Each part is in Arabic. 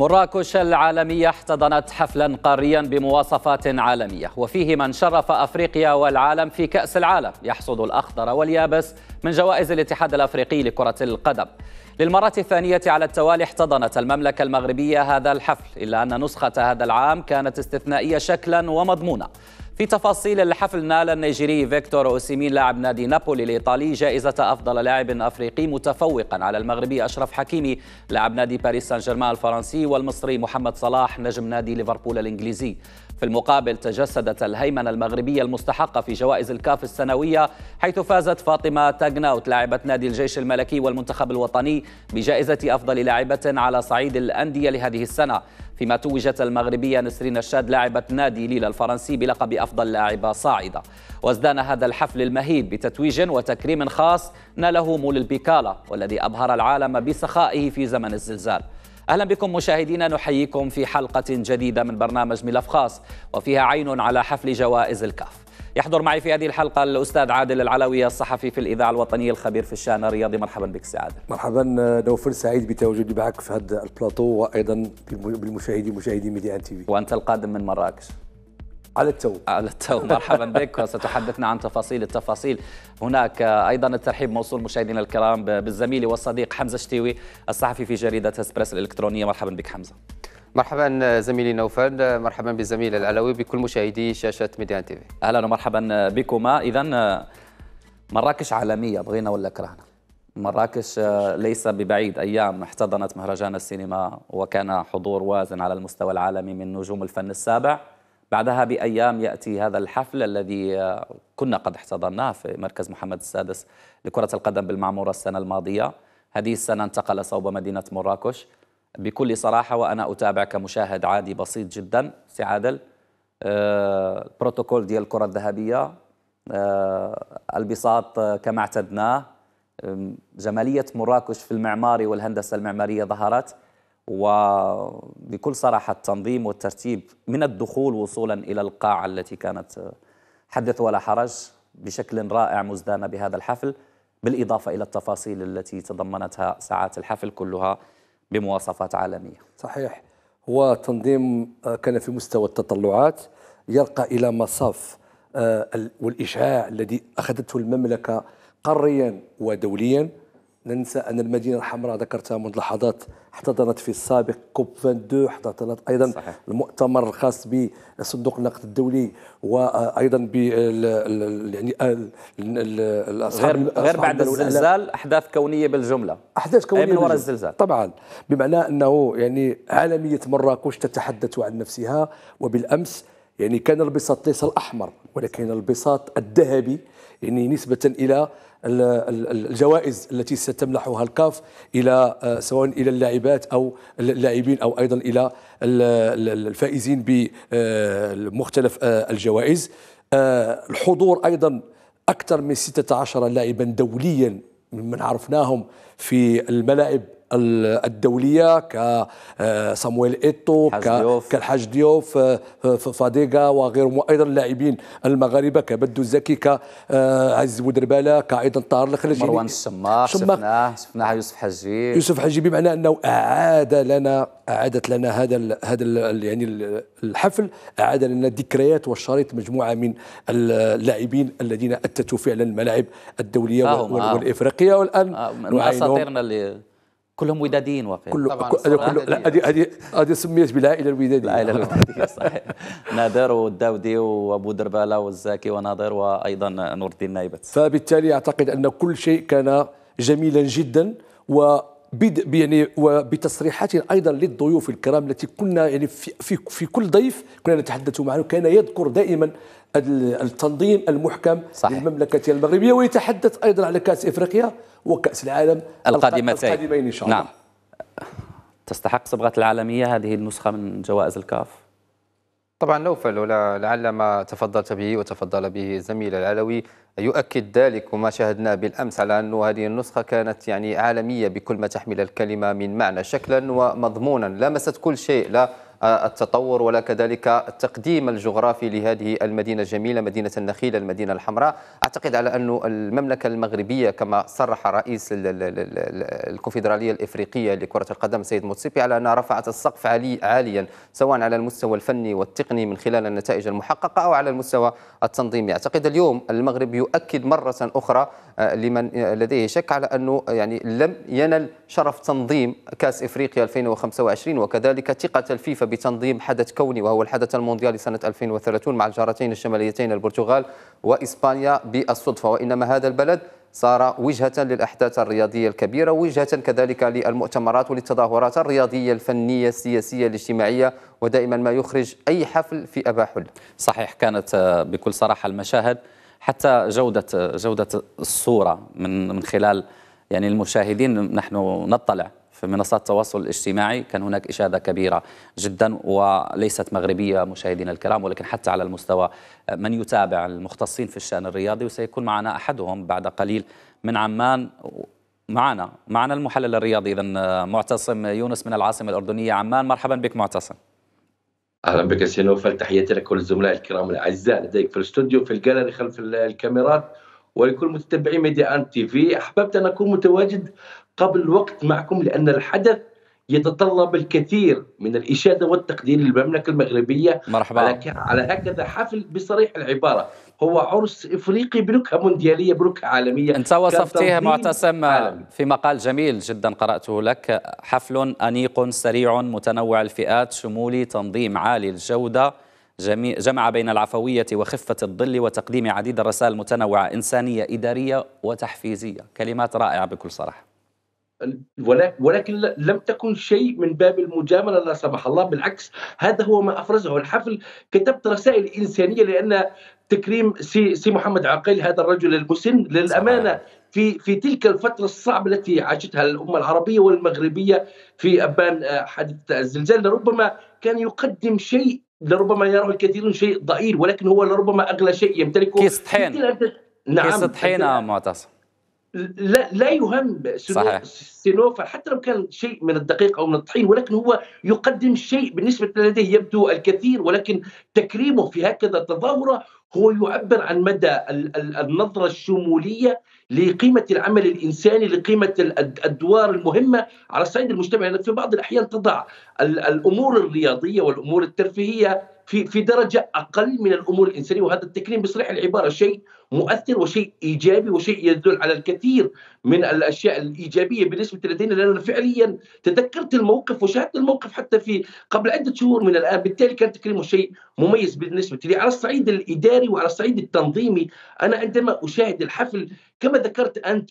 مراكش العالمية احتضنت حفلا قاريا بمواصفات عالمية وفيه من شرف أفريقيا والعالم في كأس العالم يحصد الأخضر واليابس من جوائز الاتحاد الأفريقي لكرة القدم للمرة الثانية على التوالي احتضنت المملكة المغربية هذا الحفل إلا أن نسخة هذا العام كانت استثنائية شكلا ومضمونة في تفاصيل الحفل نال النيجيري فيكتور أوسيمين لاعب نادي نابولي الإيطالي جائزة أفضل لاعب أفريقي متفوقا على المغربي أشرف حكيمي لاعب نادي باريس سان جيرمان الفرنسي والمصري محمد صلاح نجم نادي ليفربول الإنجليزي في المقابل تجسدت الهيمنة المغربية المستحقة في جوائز الكاف السنوية حيث فازت فاطمة تاجناوت لاعبة نادي الجيش الملكي والمنتخب الوطني بجائزة أفضل لاعبة على صعيد الأندية لهذه السنة فيما توجت المغربية نسرين الشاد لاعبة نادي ليلا الفرنسي بلقب أفضل لاعبة صاعدة وازدان هذا الحفل المهيب بتتويج وتكريم خاص ناله مول البيكالا والذي أبهر العالم بسخائه في زمن الزلزال أهلا بكم مشاهدينا نحييكم في حلقة جديدة من برنامج ملف خاص وفيها عين على حفل جوائز الكاف يحضر معي في هذه الحلقة الأستاذ عادل العلوي الصحفي في الإذاعة الوطنية الخبير في الشأن الرياضي مرحبا بك سعادة مرحبا نوفر سعيد بتواجدي معك في هذا البلاطو وأيضا بالمشاهدين مشاهدي ميديا ان تي في وأنت القادم من مراكش على التو على التو مرحبا بك وستحدثنا عن تفاصيل التفاصيل هناك ايضا الترحيب موصول مشاهدينا الكرام بالزميل والصديق حمزه شتيوي الصحفي في جريده اسبريس الالكترونيه مرحبا بك حمزه مرحبا زميلي نوفل مرحبا بالزميل العلوي بكل مشاهدي شاشه ميديان تيفي اهلا ومرحبا بكما اذا مراكش عالميه بغينا ولا كرهنا مراكش ليس ببعيد ايام احتضنت مهرجان السينما وكان حضور وازن على المستوى العالمي من نجوم الفن السابع بعدها بأيام يأتي هذا الحفل الذي كنا قد احتضناه في مركز محمد السادس لكرة القدم بالمعمورة السنة الماضية هذه السنة انتقل صوب مدينة مراكش بكل صراحة وأنا أتابع كمشاهد عادي بسيط جدا سي عادل البروتوكول آه، ديال الكرة الذهبية آه، البساط آه، كما اعتدناه جمالية مراكش في المعماري والهندسة المعمارية ظهرت وبكل صراحة التنظيم والترتيب من الدخول وصولا إلى القاعة التي كانت حدث ولا حرج بشكل رائع مزدانة بهذا الحفل بالإضافة إلى التفاصيل التي تضمنتها ساعات الحفل كلها بمواصفات عالمية صحيح هو تنظيم آه، كان في مستوى التطلعات يرقى إلى مصاف آه، والإشعاع الذي أخذته المملكة قريا ودوليا ننسى أن المدينة الحمراء ذكرتها منذ لحظات احتضنت في السابق كوب 22 احتضنت أيضا صحيح. المؤتمر الخاص بصندوق النقد الدولي وأيضا ب يعني غير, غير بعد الزلزال أحداث كونية بالجملة أحداث كونية من وراء الزلزال طبعا بمعنى أنه يعني عالمية مراكش تتحدث عن نفسها وبالأمس يعني كان البساط ليس الأحمر ولكن البساط الذهبي يعني نسبة إلى الجوائز التي ستمنحها الكاف الى آه، سواء الى اللاعبات او اللاعبين او ايضا الى الفائزين بمختلف آه، الجوائز آه، الحضور ايضا اكثر من 16 لاعبا دوليا ممن عرفناهم في الملاعب الدولية كصامويل آه، إيتو كالحاج ديوف آه، فاديغا وغيرهم وأيضا اللاعبين المغاربة كبدو الزكي كعز آه، بودرباله كأيضا طاهر الخليجي مروان الشماخ شفناه شفناه يوسف حجي يوسف حجي بمعنى أنه أعاد لنا أعادت لنا هذا الـ هذا الـ يعني الحفل أعاد لنا الذكريات والشريط مجموعة من اللاعبين الذين أتتوا فعلا الملاعب الدولية والإفريقية والآن من أساطيرنا اللي كلهم وداديين وفي كل هذه هذه هذه سميت بالعائله الوداديه العائله الوداديه صحيح نادر والداودي وابو درباله والزاكي وناظر وايضا نور الدين نايبت فبالتالي اعتقد ان كل شيء كان جميلا جدا و بد يعني وبتصريحات ايضا للضيوف الكرام التي كنا يعني في في, في كل ضيف كنا نتحدث معه كان يذكر دائما التنظيم المحكم صحيح. للمملكة المغربية ويتحدث أيضا على كأس إفريقيا وكأس العالم القادمتين القادمين إن شاء الله نعم تستحق صبغة العالمية هذه النسخة من جوائز الكاف طبعا نوفل لعل ما تفضلت به وتفضل به زميل العلوي يؤكد ذلك وما شاهدناه بالامس على انه هذه النسخه كانت يعني عالميه بكل ما تحمل الكلمه من معنى شكلا ومضمونا لمست كل شيء لا التطور ولا كذلك التقديم الجغرافي لهذه المدينة الجميلة مدينة النخيل المدينة الحمراء أعتقد على أن المملكة المغربية كما صرح رئيس الكونفدرالية الإفريقية لكرة القدم سيد موتسيبي على أنها رفعت السقف علي عاليا سواء على المستوى الفني والتقني من خلال النتائج المحققة أو على المستوى التنظيمي أعتقد اليوم المغرب يؤكد مرة أخرى آه، لمن آه، لديه شك على أنه آه، يعني لم ينل شرف تنظيم كأس إفريقيا 2025 وكذلك ثقة الفيفا بتنظيم حدث كوني وهو الحدث المونديالي سنة 2030 مع الجارتين الشماليتين البرتغال وإسبانيا بالصدفة وإنما هذا البلد صار وجهة للأحداث الرياضية الكبيرة وجهة كذلك للمؤتمرات وللتظاهرات الرياضية الفنية السياسية الاجتماعية ودائما ما يخرج أي حفل في أبا حل صحيح كانت بكل صراحة المشاهد حتى جودة جودة الصورة من من خلال يعني المشاهدين نحن نطلع في منصات التواصل الاجتماعي كان هناك إشادة كبيرة جدا وليست مغربية مشاهدينا الكرام ولكن حتى على المستوى من يتابع المختصين في الشأن الرياضي وسيكون معنا أحدهم بعد قليل من عمان معنا معنا المحلل الرياضي إذا معتصم يونس من العاصمة الأردنية عمان مرحبا بك معتصم اهلا بك سي نوفل تحياتي لك ولزملاء الكرام الاعزاء لديك في الاستوديو في الجاليري خلف الكاميرات ولكل متتبعي ميديا ان تي في احببت ان اكون متواجد قبل الوقت معكم لأن الحدث يتطلب الكثير من الإشادة والتقدير للمملكة المغربية مرحبا. على, على هكذا حفل بصريح العبارة هو عرس إفريقي بنكهة مونديالية بنكهة عالمية أنت وصفتيه معتصم في مقال جميل جدا قرأته لك حفل أنيق سريع متنوع الفئات شمولي تنظيم عالي الجودة جمع بين العفوية وخفة الظل وتقديم عديد الرسائل المتنوعة إنسانية إدارية وتحفيزية كلمات رائعة بكل صراحة ولكن لم تكن شيء من باب المجامله لا سمح الله بالعكس هذا هو ما افرزه الحفل كتبت رسائل انسانيه لان تكريم سي, سي محمد عقيل هذا الرجل المسن للامانه في في تلك الفتره الصعبه التي عاشتها الامه العربيه والمغربيه في ابان آه، حادث الزلزال لربما كان يقدم شيء لربما يراه الكثيرون شيء ضئيل ولكن هو لربما اغلى شيء يمتلكه كيس طحين نعم كيس طحين معتصم لا لا يهم سينوفا حتى لو كان شيء من الدقيق او من الطحين ولكن هو يقدم شيء بالنسبه لديه يبدو الكثير ولكن تكريمه في هكذا تظاهره هو يعبر عن مدى النظره الشموليه لقيمه العمل الانساني لقيمه الادوار المهمه على الصعيد المجتمعي يعني في بعض الاحيان تضع الامور الرياضيه والامور الترفيهيه في في درجه اقل من الامور الانسانيه وهذا التكريم بصريح العباره شيء مؤثر وشيء ايجابي وشيء يدل على الكثير من الاشياء الايجابيه بالنسبه لدينا لاننا فعليا تذكرت الموقف وشاهدت الموقف حتى في قبل عده شهور من الان بالتالي كان تكريمه شيء مميز بالنسبه لي على الصعيد الاداري وعلى الصعيد التنظيمي انا عندما اشاهد الحفل كما ذكرت انت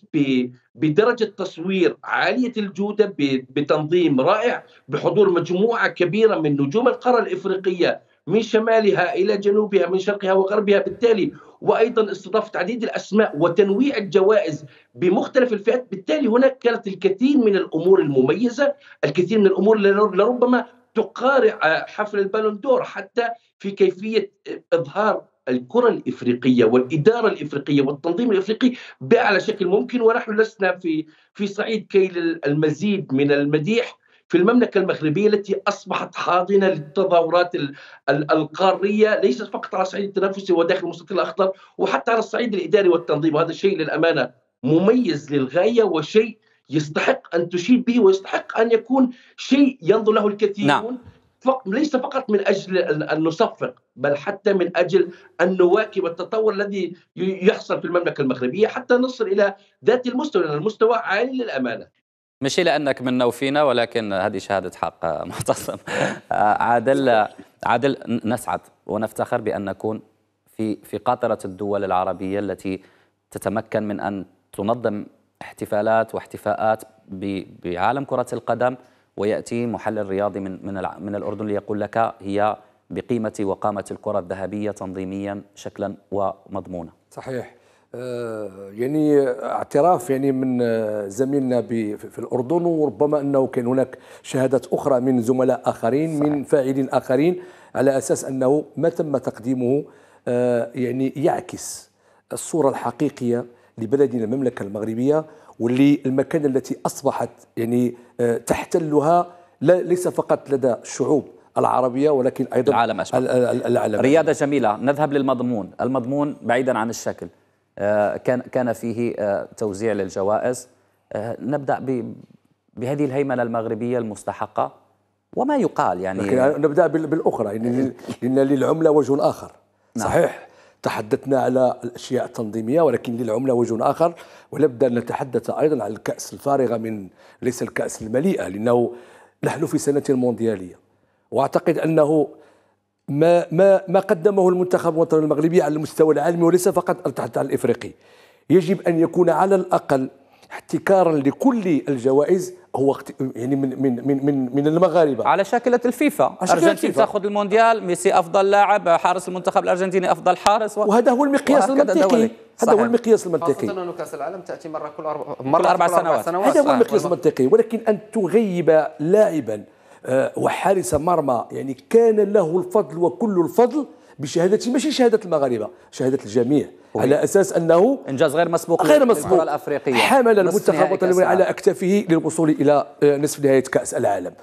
بدرجه تصوير عاليه الجوده بتنظيم رائع بحضور مجموعه كبيره من نجوم القاره الافريقيه من شمالها إلى جنوبها من شرقها وغربها بالتالي وأيضا استضافة عديد الأسماء وتنويع الجوائز بمختلف الفئات بالتالي هناك كانت الكثير من الأمور المميزة الكثير من الأمور لربما تقارع حفل البالون دور حتى في كيفية إظهار الكرة الإفريقية والإدارة الإفريقية والتنظيم الإفريقي بأعلى شكل ممكن ونحن لسنا في في صعيد كيل المزيد من المديح في المملكة المغربية التي أصبحت حاضنة للتظاهرات القارية ليست فقط على الصعيد التنافسي وداخل المستطيل الأخضر وحتى على الصعيد الإداري والتنظيم وهذا الشيء للأمانة مميز للغاية وشيء يستحق أن تشيد به ويستحق أن يكون شيء ينظر له الكثيرون نعم. ليس فقط من اجل ان نصفق بل حتى من اجل ان نواكب التطور الذي يحصل في المملكه المغربيه حتى نصل الى ذات المستوى لان المستوى عالي للامانه. ماشي لانك من نوفينا ولكن هذه شهاده حق معتصم آه، عادل عادل نسعد ونفتخر بان نكون في في قاطره الدول العربيه التي تتمكن من ان تنظم احتفالات واحتفاءات بعالم كره القدم وياتي محلل رياضي من من من الاردن ليقول لك هي بقيمه وقامه الكره الذهبيه تنظيميا شكلا ومضمونا. صحيح آه، يعني اعتراف يعني من آه، زميلنا في الاردن وربما انه كان هناك شهادات اخرى من زملاء اخرين صحيح. من فاعلين اخرين على اساس انه ما تم تقديمه آه، يعني يعكس الصوره الحقيقيه لبلدنا المملكه المغربيه واللي التي اصبحت يعني تحتلها ليس فقط لدى الشعوب العربية ولكن أيضا العالم أشبه العالم رياضة جميلة نذهب للمضمون المضمون بعيدا عن الشكل آه، كان كان فيه آه، توزيع للجوائز آه، نبدا بهذه الهيمنه المغربيه المستحقه وما يقال يعني لكن نبدا بالاخرى يعني لان للعمله وجه اخر نعم. صحيح تحدثنا على الاشياء التنظيميه ولكن للعمله وجه اخر ولابد نتحدث ايضا عن الكاس الفارغه من ليس الكاس المليئه لانه نحن في سنه موندياليه واعتقد انه ما ما ما قدمه المنتخب الوطني المغربي على المستوى العالمي وليس فقط تحت على الافريقي يجب ان يكون على الاقل احتكارا لكل الجوائز هو يعني من من من من, من المغاربه على شاكله الفيفا الارجنتين تاخذ المونديال ميسي افضل لاعب حارس المنتخب الارجنتيني افضل حارس و... وهذا هو المقياس المنطقي هذا هو المقياس المنطقي خاصه انه كاس العالم تاتي مره كل أربع, مرة كل أربع, كل أربع سنوات. سنوات هذا هو المقياس المنطقي ولكن ان تغيب لاعبا آه، وحارس مرمى يعني كان له الفضل وكل الفضل بشهادته ماشي شهاده المغاربه شهاده الجميع أوه. على اساس انه انجاز غير مسبوق غير مسبوق الافريقيه حمل المنتخب الوطني على اكتافه للوصول الى آه، نصف نهايه كاس العالم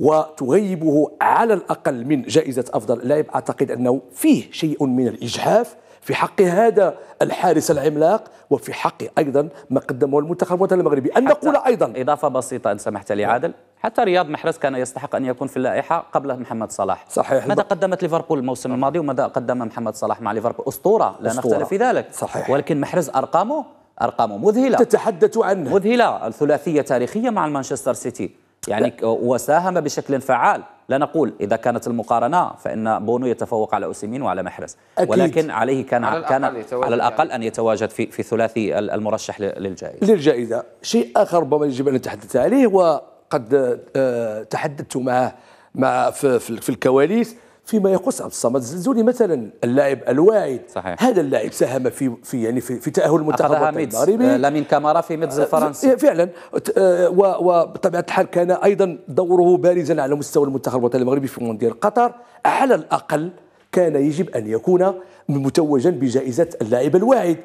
وتغيبه على الاقل من جائزه افضل لاعب اعتقد انه فيه شيء من الاجحاف في حق هذا الحارس العملاق وفي حق ايضا ما قدمه المنتخب الوطني المغربي ان نقول ايضا اضافه بسيطه ان سمحت لي عادل حتى رياض محرز كان يستحق ان يكون في اللائحه قبل محمد صلاح صحيح ماذا قدمت ليفربول الموسم الماضي وماذا قدم محمد صلاح مع ليفربول اسطوره لا أسطورة. نختلف في ذلك صحيح ولكن محرز ارقامه ارقامه مذهله تتحدث عنه مذهله الثلاثيه تاريخيه مع المانشستر سيتي يعني وساهم بشكل فعال لا نقول اذا كانت المقارنه فان بونو يتفوق على اوسيمين وعلى محرز أكيد. ولكن عليه كان على كان على الاقل يعني. ان يتواجد في في ثلاثي المرشح للجائزه للجائزه شيء اخر ربما يجب ان نتحدث عليه هو قد آه، تحدثت معه مع في الكواليس فيما يخص عبد الصمد الزلزولي مثلا اللاعب الواعد صحيح. هذا اللاعب ساهم في في يعني في, في تاهل المنتخب المغربي آه، لامين كامارا في ميدز آه، الفرنسي فعلا وبطبيعه الحال كان ايضا دوره بارزا على مستوى المنتخب الوطني المغربي في مونديال قطر على الاقل كان يجب أن يكون متوجا بجائزة اللاعب الواعد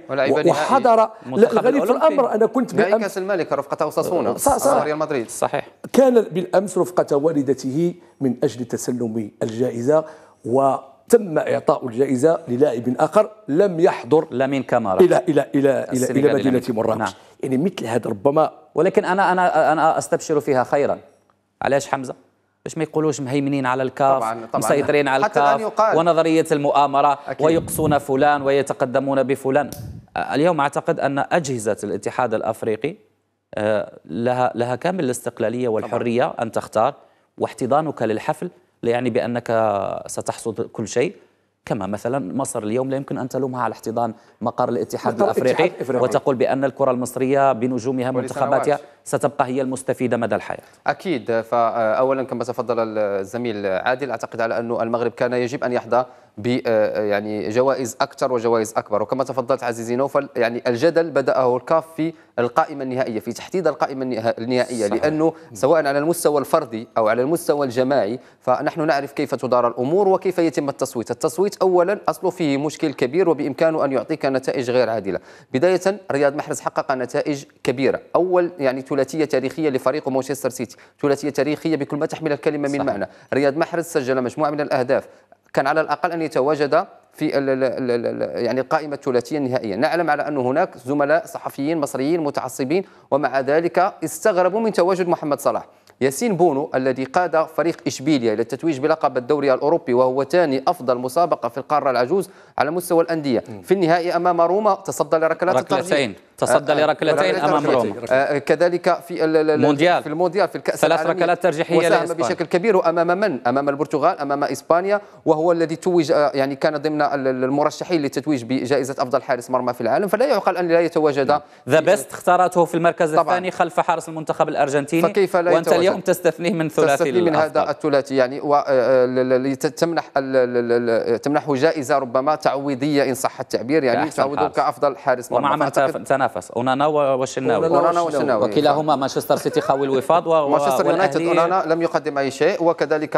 وحضر الغريب في الأمر أنا كنت بالأمس كأس الملك رفقة وصاسونا ريال مدريد صحيح كان بالأمس رفقة والدته من أجل تسلم الجائزة و تم اعطاء الجائزه للاعب اخر لم يحضر لامين كامارا الى الى الى الى, إلى مدينه مراكش نعم. يعني مثل هذا ربما ولكن انا انا انا استبشر فيها خيرا علاش حمزه باش ما يقولوش مهيمنين على الكاف طبعاً طبعاً مسيطرين على الكاف ونظريه المؤامره أكيد. ويقصون فلان ويتقدمون بفلان اليوم اعتقد ان اجهزه الاتحاد الافريقي لها لها كامل الاستقلاليه والحريه طبعاً. ان تختار واحتضانك للحفل لا يعني بانك ستحصد كل شيء كما مثلا مصر اليوم لا يمكن ان تلومها على احتضان مقر الاتحاد الافريقي وتقول بان الكره المصريه بنجومها منتخباتها ستبقى هي المستفيدة مدى الحياة أكيد فأولا كما تفضل الزميل عادل أعتقد على أن المغرب كان يجب أن يحظى ب يعني جوائز اكثر وجوائز اكبر وكما تفضلت عزيزي نوفل يعني الجدل بداه الكاف في القائمه النهائيه في تحديد القائمه النهائيه صحيح. لانه سواء على المستوى الفردي او على المستوى الجماعي فنحن نعرف كيف تدار الامور وكيف يتم التصويت التصويت اولا اصله فيه مشكل كبير وبامكانه ان يعطيك نتائج غير عادله بدايه رياض محرز حقق نتائج كبيره اول يعني ثلاثيه تاريخيه لفريق مانشستر سيتي ثلاثيه تاريخيه بكل ما تحمل الكلمه من صح. معنى رياض محرز سجل مجموعه من الاهداف كان على الاقل ان يتواجد في ال ال ال الـ يعني القائمه الثلاثيه النهائيه، نعلم على أن هناك زملاء صحفيين مصريين متعصبين ومع ذلك استغربوا من تواجد محمد صلاح، ياسين بونو الذي قاد فريق إشبيليا إلى التتويج بلقب الدوري الأوروبي وهو ثاني أفضل مسابقة في القارة العجوز على مستوى الأندية في النهائي أمام روما تصدى لركلات ركلتين تصدى آه، آه، لركلتين امام روما آه، كذلك في المونديال في المونديال في الكاس ثلاث ركلات ترجيحيه وساهم بشكل كبير امام من امام البرتغال امام اسبانيا وهو الذي توج يعني كان ضمن المرشحين للتتويج بجائزه افضل حارس مرمى في العالم فلا يعقل ان لا يتواجد ذا نعم. بيست اختارته في المركز الثاني خلف حارس المنتخب الارجنتيني فكيف لا يتواجد اليوم تستثنيه من ثلاثي تستثنيه من هذا الثلاثي يعني تمنح تمنحه جائزه ربما تعويضيه ان صح التعبير يعني تعوضه كافضل حارس مرمى ومع من تنافس اونانا وشناوي اونانا وشناوي وكلاهما مانشستر سيتي خاوي الوفاض ومانشستر يونايتد اونانا لم يقدم اي شيء وكذلك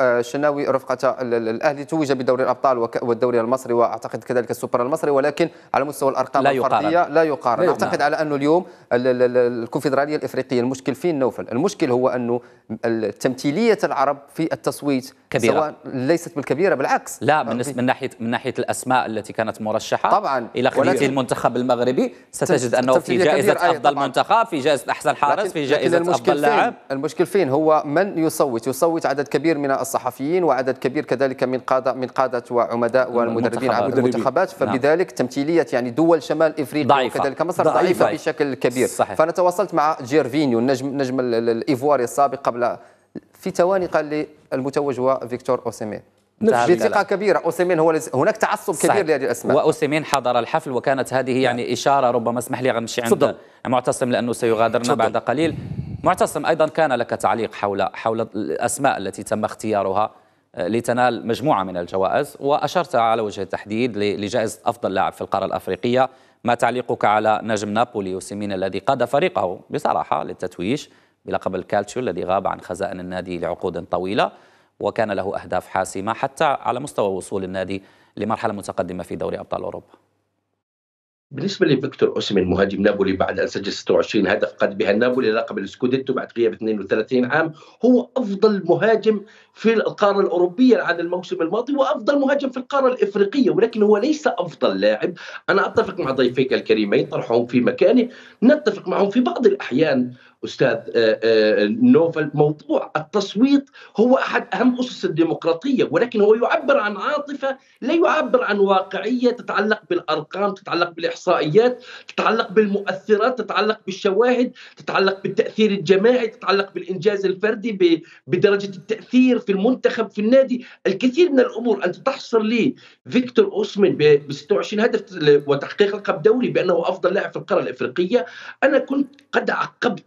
الشناوي آه، آه، رفقه الاهلي توج بدوري الابطال والدوري المصري واعتقد كذلك السوبر المصري ولكن على مستوى الارقام لا الفرديه لا يقارن اعتقد على انه اليوم الكونفدراليه الافريقيه المشكل فين نوفل المشكل هو هو أن تمثيلية العرب في التصويت كبيره سواء ليست بالكبيره بالعكس لا من, من ناحيه من ناحيه الاسماء التي كانت مرشحه طبعا الى خليط المنتخب المغربي ستجد انه في جائزه افضل منتخب في جائزه احسن حارس في جائزه افضل لاعب المشكل فين هو من يصوت يصوت عدد كبير من الصحفيين وعدد كبير كذلك من قاده من قاده وعمداء والمدربين عبر المنتخبات نعم. فبذلك تمثيليه يعني دول شمال افريقيا ضعيفة. وكذلك مصر ضعيفة, ضعيفة بشكل كبير صحيح. فانا تواصلت مع جيرفينيو النجم نجم الايفواري السابق قبل في تواني قال المتوج هو فيكتور اوسيمين نعم. ثقة كبيرة أوسيمين هو هناك تعصب صحيح. كبير لهذه الأسماء وأوسيمين حضر الحفل وكانت هذه نعم. يعني نعم. إشارة ربما اسمح لي غنمشي عند معتصم لأنه سيغادرنا صدر. بعد قليل معتصم أيضا كان لك تعليق حول حول الأسماء التي تم اختيارها آه، لتنال مجموعة من الجوائز وأشرت على وجه التحديد لجائزة أفضل لاعب في القارة الأفريقية ما تعليقك على نجم نابولي أوسيمين الذي قاد فريقه بصراحة للتتويج بلقب الكالتشيو الذي غاب عن خزائن النادي لعقود طويلة وكان له أهداف حاسمة حتى على مستوى وصول النادي لمرحلة متقدمة في دوري أبطال أوروبا بالنسبه لفيكتور اوسمين مهاجم نابولي بعد ان سجل 26 هدف قد بها نابولي لقب السكوديتو بعد غياب 32 عام هو افضل مهاجم في القاره الاوروبيه عن الموسم الماضي وافضل مهاجم في القاره الافريقيه ولكن هو ليس افضل لاعب انا اتفق مع ضيفيك الكريمين طرحهم في مكانه نتفق معهم في بعض الاحيان استاذ آه، آه، نوفل موضوع التصويت هو احد اهم اسس الديمقراطيه ولكن هو يعبر عن عاطفه لا يعبر عن واقعيه تتعلق بالارقام تتعلق بالاحصائيات تتعلق بالمؤثرات تتعلق بالشواهد تتعلق بالتاثير الجماعي تتعلق بالانجاز الفردي بدرجه التاثير في المنتخب في النادي الكثير من الامور انت تحصر لي فيكتور اوسمن ب 26 هدف وتحقيق لقب دوري بانه افضل لاعب في القاره الافريقيه انا كنت قد عقبت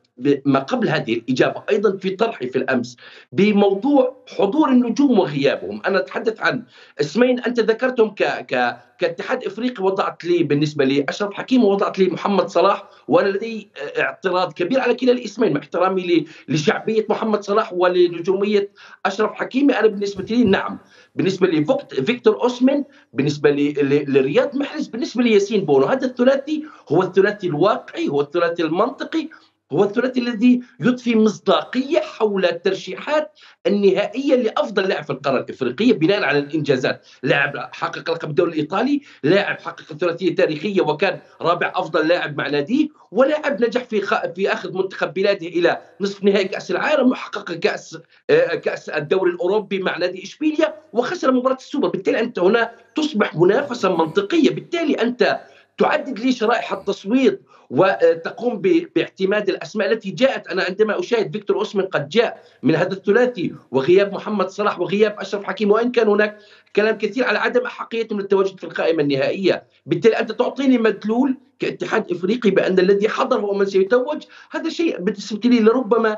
ما قبل هذه الإجابة أيضا في طرحي في الأمس بموضوع حضور النجوم وغيابهم أنا أتحدث عن اسمين أنت ذكرتهم ك... ك... كاتحاد إفريقي وضعت لي بالنسبة لي أشرف حكيم ووضعت لي محمد صلاح وأنا لدي اعتراض كبير على كلا الاسمين مع احترامي ل... لشعبية محمد صلاح ولنجومية أشرف حكيمي أنا بالنسبة لي نعم بالنسبة لي فكت... فيكتور أوسمن بالنسبة لي ل... لرياض محرز بالنسبة لياسين بونو هذا الثلاثي هو الثلاثي الواقعي هو الثلاثي المنطقي هو الثلاثي الذي يضفي مصداقية حول الترشيحات النهائية لأفضل لاعب في القارة الإفريقية بناء على الإنجازات لاعب حقق لقب الدوري الإيطالي لاعب حقق ثلاثية تاريخية وكان رابع أفضل لاعب مع ناديه ولاعب نجح في خ... في أخذ منتخب بلاده إلى نصف نهائي كأس العالم وحقق كأس آه، كأس الدوري الأوروبي مع نادي إشبيليا وخسر مباراة السوبر بالتالي أنت هنا تصبح منافسة منطقية بالتالي أنت تعدد لي شرائح التصويت وتقوم باعتماد الاسماء التي جاءت انا عندما اشاهد فيكتور اوسمن قد جاء من هذا الثلاثي وغياب محمد صلاح وغياب اشرف حكيم وان كان هناك كلام كثير على عدم احقيتهم للتواجد في القائمه النهائيه، بالتالي انت تعطيني مدلول كاتحاد افريقي بان الذي حضر هو من سيتوج، هذا شيء بالنسبه لي لربما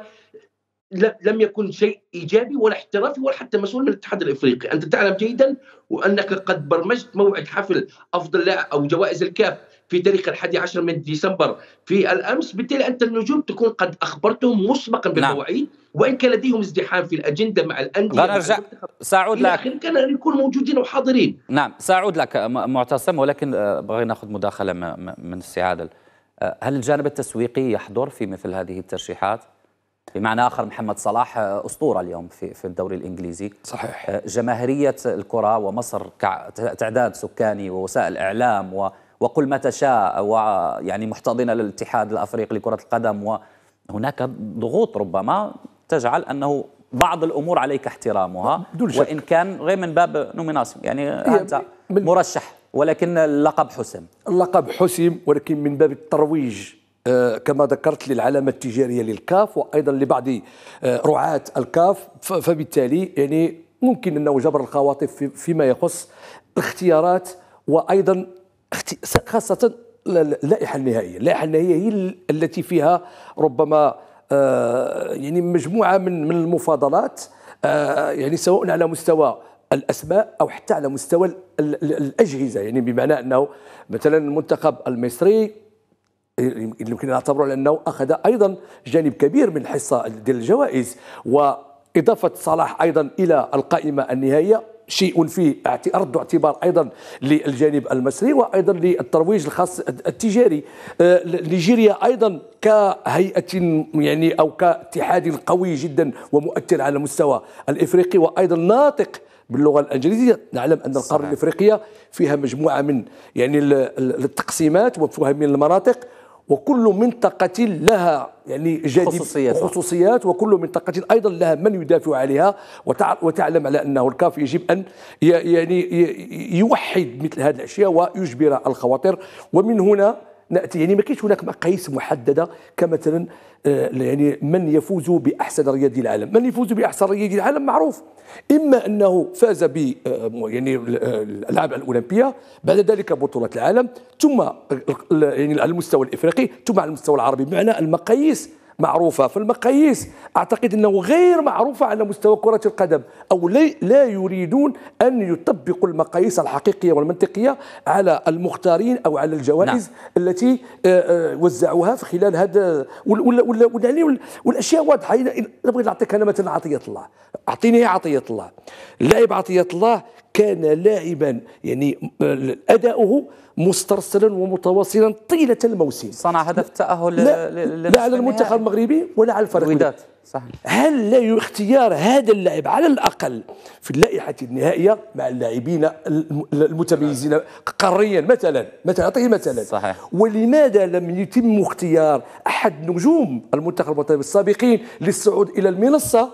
لم يكن شيء ايجابي ولا احترافي ولا حتى مسؤول من الاتحاد الافريقي، انت تعلم جيدا وانك قد برمجت موعد حفل افضل لاعب او جوائز الكاف في تاريخ الحادي عشر من ديسمبر في الامس بالتالي انت النجوم تكون قد اخبرتهم مسبقا نعم. بالمواعيد نعم. وان كان لديهم ازدحام في الاجنده مع الانديه غنرجع ساعود لك كان ان يكونوا موجودين وحاضرين نعم ساعود لك معتصم ولكن آه، بغينا ناخذ مداخله من السي عادل آه، هل الجانب التسويقي يحضر في مثل هذه الترشيحات؟ بمعنى اخر محمد صلاح آه، اسطوره اليوم في في الدوري الانجليزي صحيح جماهيريه الكره ومصر كتعداد سكاني ووسائل اعلام وقل ما تشاء ويعني محتضنه للاتحاد الافريقي لكره القدم وهناك ضغوط ربما تجعل انه بعض الامور عليك احترامها شك. وان كان غير من باب نوميناسيون يعني انت مرشح ولكن اللقب حسم اللقب حسم ولكن من باب الترويج آه، كما ذكرت للعلامة التجارية للكاف وأيضا لبعض آه، رعاة الكاف فبالتالي يعني ممكن أنه جبر الخواطف فيما يخص اختيارات وأيضا خاصة اللائحة النهائية اللائحة النهائية هي التي فيها ربما آه، يعني مجموعة من من المفاضلات آه، يعني سواء على مستوى الاسماء او حتى على مستوى الاجهزه يعني بمعنى انه مثلا المنتخب المصري يعني يمكن ان نعتبره لانه اخذ ايضا جانب كبير من الحصه ديال الجوائز واضافه صلاح ايضا الى القائمه النهائيه شيء فيه رد اعتبار ايضا للجانب المصري وايضا للترويج الخاص التجاري نيجيريا آه، ايضا كهيئه يعني او كاتحاد قوي جدا ومؤثر على المستوى الافريقي وايضا ناطق باللغه الانجليزيه نعلم ان القاره الافريقيه فيها مجموعه من يعني التقسيمات وفيها من المناطق وكل منطقة لها يعني جاذب خصوصيات, خصوصيات وكل منطقة أيضا لها من يدافع عليها وتعلم على أنه الكاف يجب أن يعني يوحد مثل هذه الأشياء ويجبر الخواطر ومن هنا ناتي يعني ما كاينش هناك مقاييس محدده كمثلا آه، يعني من يفوز باحسن رياضي العالم من يفوز باحسن رياضي العالم معروف اما انه فاز ب آه، يعني آه، الالعاب الاولمبيه بعد ذلك بطوله العالم ثم يعني على المستوى الافريقي ثم على المستوى العربي بمعنى المقاييس معروفة في المقاييس أعتقد أنه غير معروفة على مستوى كرة القدم أو لا يريدون أن يطبقوا المقاييس الحقيقية والمنطقية على المختارين أو على الجوائز نعم. التي آه، آه، وزعوها في خلال هذا والأشياء واضحة نبغي نعطيك أنا مثلا عطية الله أعطيني عطية الله اللاعب عطية الله كان لاعبا يعني آه، أداؤه مسترسلا ومتواصلا طيله الموسم صنع هدف التاهل لا, لا على المنتخب المغربي ولا على الفريق الوداد صحيح هل لا اختيار هذا اللاعب على الاقل في اللائحه النهائيه مع اللاعبين المتميزين قاريا مثلا مثلا اعطيه مثلا صحيح ولماذا لم يتم اختيار احد نجوم المنتخب الوطني السابقين للصعود الى المنصه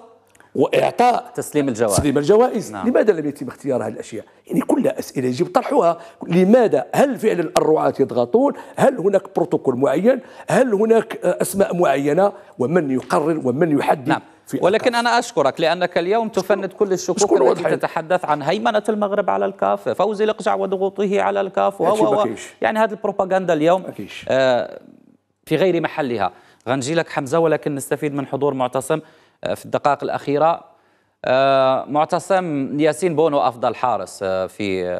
واعطاء تسليم الجوائز تسليم الجوائز نعم. لماذا لم يتم اختيار هذه الاشياء يعني كلها اسئله يجب طرحها لماذا هل فعلا الرعاة يضغطون هل هناك بروتوكول معين هل هناك اسماء معينه ومن يقرر ومن يحدد نعم. ولكن الكاف. أنا أشكرك لأنك اليوم تفند كل الشكوك التي تتحدث عن هيمنة المغرب على الكاف فوز الإقجع وضغوطه على الكاف وهو يعني هذه البروباغندا اليوم آه في غير محلها غنجي لك حمزة ولكن نستفيد من حضور معتصم آه، في الدقائق الأخيرة آه، معتصم ياسين بونو أفضل حارس آه، في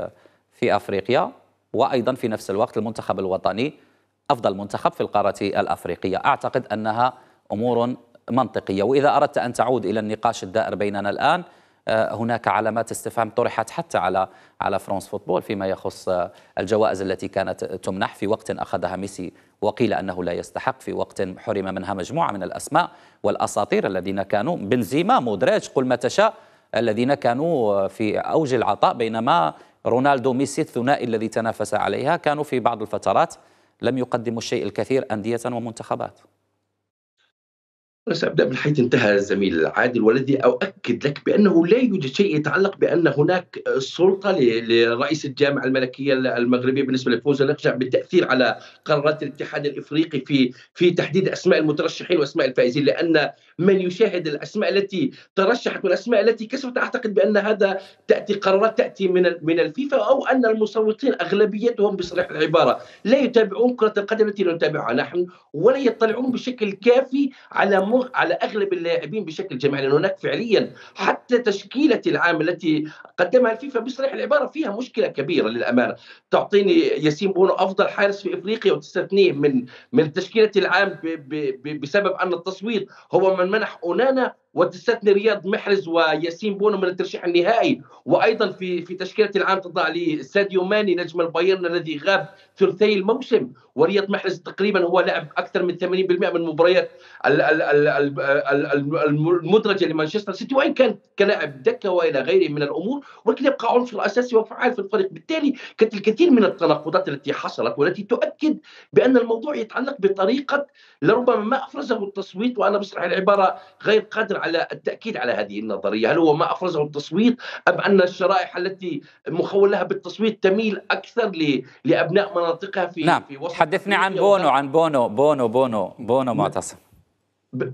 في أفريقيا وأيضا في نفس الوقت المنتخب الوطني أفضل منتخب في القارة الأفريقية أعتقد أنها أمور منطقية وإذا أردت أن تعود إلى النقاش الدائر بيننا الآن هناك علامات استفهام طرحت حتى على على فرانس فوتبول فيما يخص الجوائز التي كانت تمنح في وقت اخذها ميسي وقيل أنه لا يستحق في وقت حرم منها مجموعة من الأسماء والأساطير الذين كانوا بنزيما مودريتش قل ما تشاء الذين كانوا في أوج العطاء بينما رونالدو ميسي الثنائي الذي تنافس عليها كانوا في بعض الفترات لم يقدموا الشيء الكثير أندية ومنتخبات سأبدأ من حيث انتهى الزميل العادل والذي أؤكد لك بأنه لا يوجد شيء يتعلق بأن هناك سلطة لرئيس الجامعة الملكية المغربية بالنسبة لفوز الأقجع بالتأثير على قرارات الاتحاد الإفريقي في في تحديد أسماء المترشحين وأسماء الفائزين لأن من يشاهد الأسماء التي ترشحت والأسماء التي كسبت أعتقد بأن هذا تأتي قرارات تأتي من من الفيفا أو أن المصوتين أغلبيتهم بصريح العبارة لا يتابعون كرة القدم التي نتابعها نحن ولا يطلعون بشكل كافي على ملق على اغلب اللاعبين بشكل جماعي لان هناك فعليا حتى حتى تشكيلة العام التي قدمها الفيفا بصريح العبارة فيها مشكلة كبيرة للأمانة تعطيني ياسين بونو أفضل حارس في إفريقيا وتستثنيه من من تشكيلة العام بسبب أن التصويت هو من منح أونانا وتستثني رياض محرز وياسين بونو من الترشيح النهائي وايضا في في تشكيله العام تضع لي ساديو ماني نجم البايرن الذي غاب ثلثي الموسم ورياض محرز تقريبا هو لعب اكثر من 80% من مباريات المدرجه لمانشستر سيتي وان كان كلاعب دكه والى غيره من الامور ولكن يبقى عنصر اساسي وفعال في الفريق بالتالي كانت الكثير من التناقضات التي حصلت والتي تؤكد بان الموضوع يتعلق بطريقه لربما ما افرزه التصويت وانا بصراحه العباره غير قادر على التاكيد على هذه النظريه هل هو ما افرزه التصويت ام ان الشرائح التي مخول لها بالتصويت تميل اكثر لابناء مناطقها في نعم في وسط حدثني عن بونو عن بونو بونو بونو بونو نعم. معتصم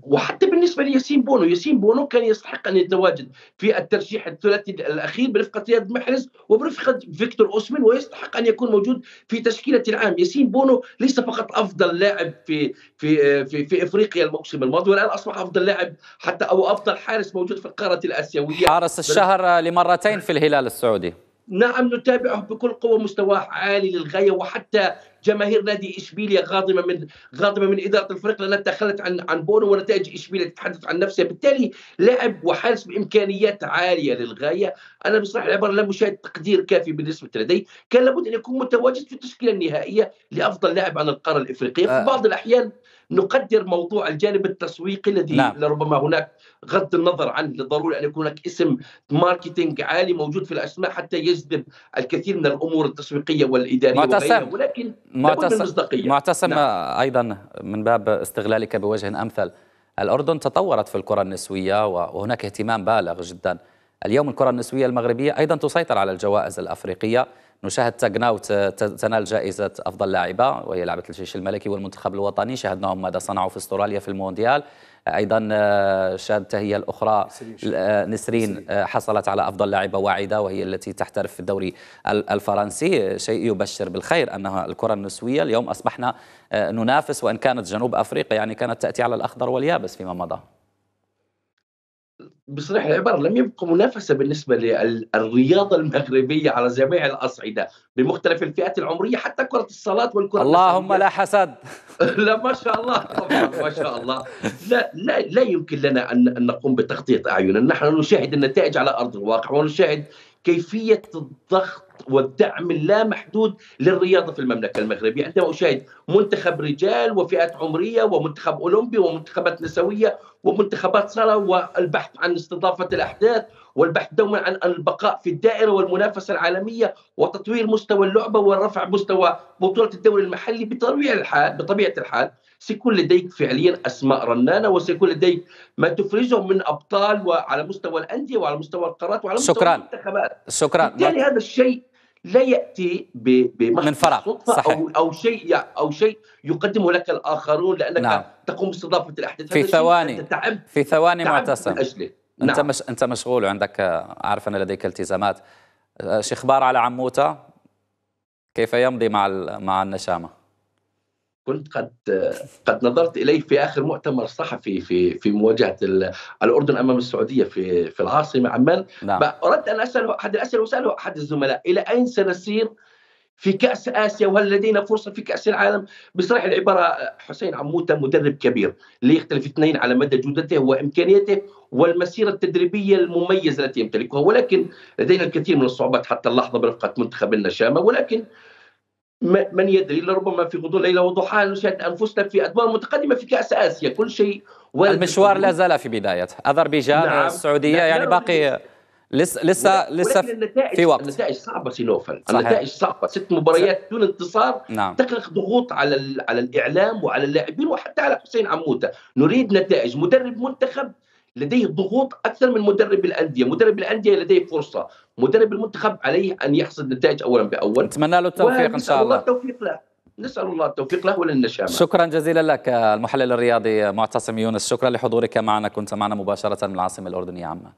وحتى بالنسبه لياسين بونو ياسين بونو كان يستحق ان يتواجد في الترشيح الثلاثي الاخير برفقه رياض محرز وبرفقه فيكتور اوسمن ويستحق ان يكون موجود في تشكيله العام ياسين بونو ليس فقط افضل لاعب في في في, في افريقيا الموسم الماضي والان اصبح افضل لاعب حتى او افضل حارس موجود في القاره الاسيويه حارس الشهر لمرتين في الهلال السعودي نعم نتابعه بكل قوة مستواه عالي للغاية وحتى جماهير نادي اشبيليا غاضبه من غاضبه من اداره الفريق لانها تخلت عن عن بونو ونتائج اشبيليا تتحدث عن نفسها بالتالي لاعب وحارس بامكانيات عاليه للغايه انا بصراحه العباره لم اشاهد تقدير كافي بالنسبه لدي كان لابد ان يكون متواجد في التشكيله النهائيه لافضل لاعب على القاره الافريقيه في آه. بعض الاحيان نقدر موضوع الجانب التسويقي الذي نعم. لربما هناك غض النظر عن الضروري ان يكون هناك اسم ماركتينج عالي موجود في الاسماء حتى يجذب الكثير من الامور التسويقيه والاداريه معتصم ولكن معتصم, معتصم نعم. ايضا من باب استغلالك بوجه امثل الاردن تطورت في الكره النسويه وهناك اهتمام بالغ جدا اليوم الكره النسويه المغربيه ايضا تسيطر على الجوائز الافريقيه نشاهد تاغناو تنال جائزة أفضل لاعبة وهي لعبة الجيش الملكي والمنتخب الوطني شاهدناهم ماذا صنعوا في استراليا في المونديال ايضا آه، شاهدت هي الاخرى نسرين آه، آه، حصلت على افضل لاعبه واعده وهي التي تحترف في الدوري الفرنسي شيء يبشر بالخير انها الكره النسويه اليوم اصبحنا ننافس وان كانت جنوب افريقيا يعني كانت تاتي على الاخضر واليابس فيما مضى بصريح العبارة لم يبقى منافسة بالنسبة للرياضة المغربية على جميع الأصعدة بمختلف الفئات العمرية حتى كرة الصلاة والكرة اللهم لا حسد لا ما شاء الله طبعا ما شاء الله لا لا, لا يمكن لنا أن نقوم بتغطية أعيننا نحن نشاهد النتائج على أرض الواقع ونشاهد كيفية الضغط والدعم اللامحدود للرياضة في المملكة المغربية عندما أشاهد منتخب رجال وفئات عمرية ومنتخب أولمبي ومنتخبات نسوية ومنتخبات صالة والبحث عن استضافة الأحداث والبحث دوما عن البقاء في الدائرة والمنافسة العالمية وتطوير مستوى اللعبة ورفع مستوى بطولة الدوري المحلي بطبيعة الحال بطبيعة الحال سيكون لديك فعليا أسماء رنانة وسيكون لديك ما تفرزه من أبطال وعلى مستوى الأندية وعلى مستوى القارات وعلى مستوى شكرا. المنتخبات شكرا بالتالي هذا الشيء لا ياتي من فراغ صحيح او او شيء او شيء يقدمه لك الاخرون لانك نعم. تقوم باستضافه الاحداث في ثواني في ثواني معتصم انت نعم. انت مش انت مشغول وعندك عارف ان لديك التزامات أه، شيخبار على عموته كيف يمضي مع مع النشامه كنت قد قد نظرت اليه في اخر مؤتمر صحفي في في مواجهه الاردن امام السعوديه في في العاصمه عمان نعم. اردت ان اساله احد الاسئله وساله احد الزملاء الى اين سنسير في كاس اسيا وهل لدينا فرصه في كاس العالم بصريح العباره حسين عموته مدرب كبير ليختلف اثنين على مدى جودته وامكانيته والمسيره التدريبيه المميزه التي يمتلكها ولكن لدينا الكثير من الصعوبات حتى اللحظه برفقه منتخب النشامه ولكن من يدري لربما في غضون ليله وضحاها نشاهد انفسنا في ادوار متقدمه في كاس اسيا كل شيء المشوار لا زال في بدايته اذربيجان نعم. آه، السعوديه نعم. يعني باقي لسه لسه لسه في وقت النتائج صعبه سينوفل النتائج صعبه ست مباريات دون انتصار نعم. تخلق ضغوط على على الاعلام وعلى اللاعبين وحتى على حسين عموته نريد نتائج مدرب منتخب لديه ضغوط اكثر من مدرب الانديه، مدرب الانديه لديه فرصه، مدرب المنتخب عليه ان يحصد نتائج اولا باول نتمنى له التوفيق ان شاء الله التوفيق له نسال الله التوفيق له وللنشامه شكرا جزيلا لك المحلل الرياضي معتصم يونس شكرا لحضورك معنا كنت معنا مباشره من العاصمه الاردنيه عمان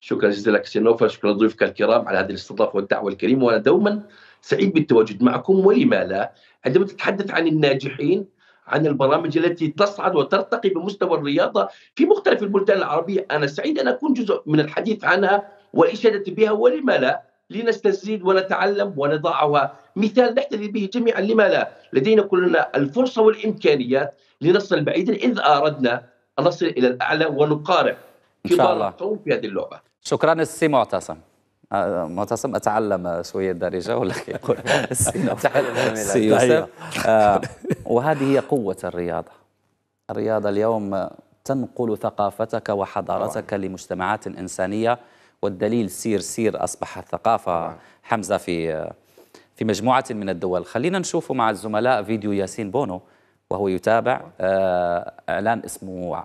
شكرا جزيلا لك سي نوفل شكرا لضيوفك الكرام على هذه الاستضافه والدعوه الكريمه وانا دوما سعيد بالتواجد معكم ولما لا عندما تتحدث عن الناجحين عن البرامج التي تصعد وترتقي بمستوى الرياضه في مختلف البلدان العربيه انا سعيد ان اكون جزء من الحديث عنها والإشادة بها ولما لا لنستزيد ونتعلم ونضعها مثال نحتذي به جميعا لما لا لدينا كلنا الفرصة والإمكانيات لنصل بعيدا إذ أردنا أن نصل إلى الأعلى ونقارع كبار القوم في هذه اللعبة شكرا السي معتصم آه، معتصم اتعلم سوية الدارجه ولا يقول السي يوسف أيوه. آه، وهذه هي قوه الرياضه الرياضه اليوم تنقل ثقافتك وحضارتك لمجتمعات انسانيه والدليل سير سير أصبحت ثقافة نعم. حمزة في في مجموعة من الدول خلينا نشوف مع الزملاء فيديو ياسين بونو وهو يتابع آه، إعلان اسمه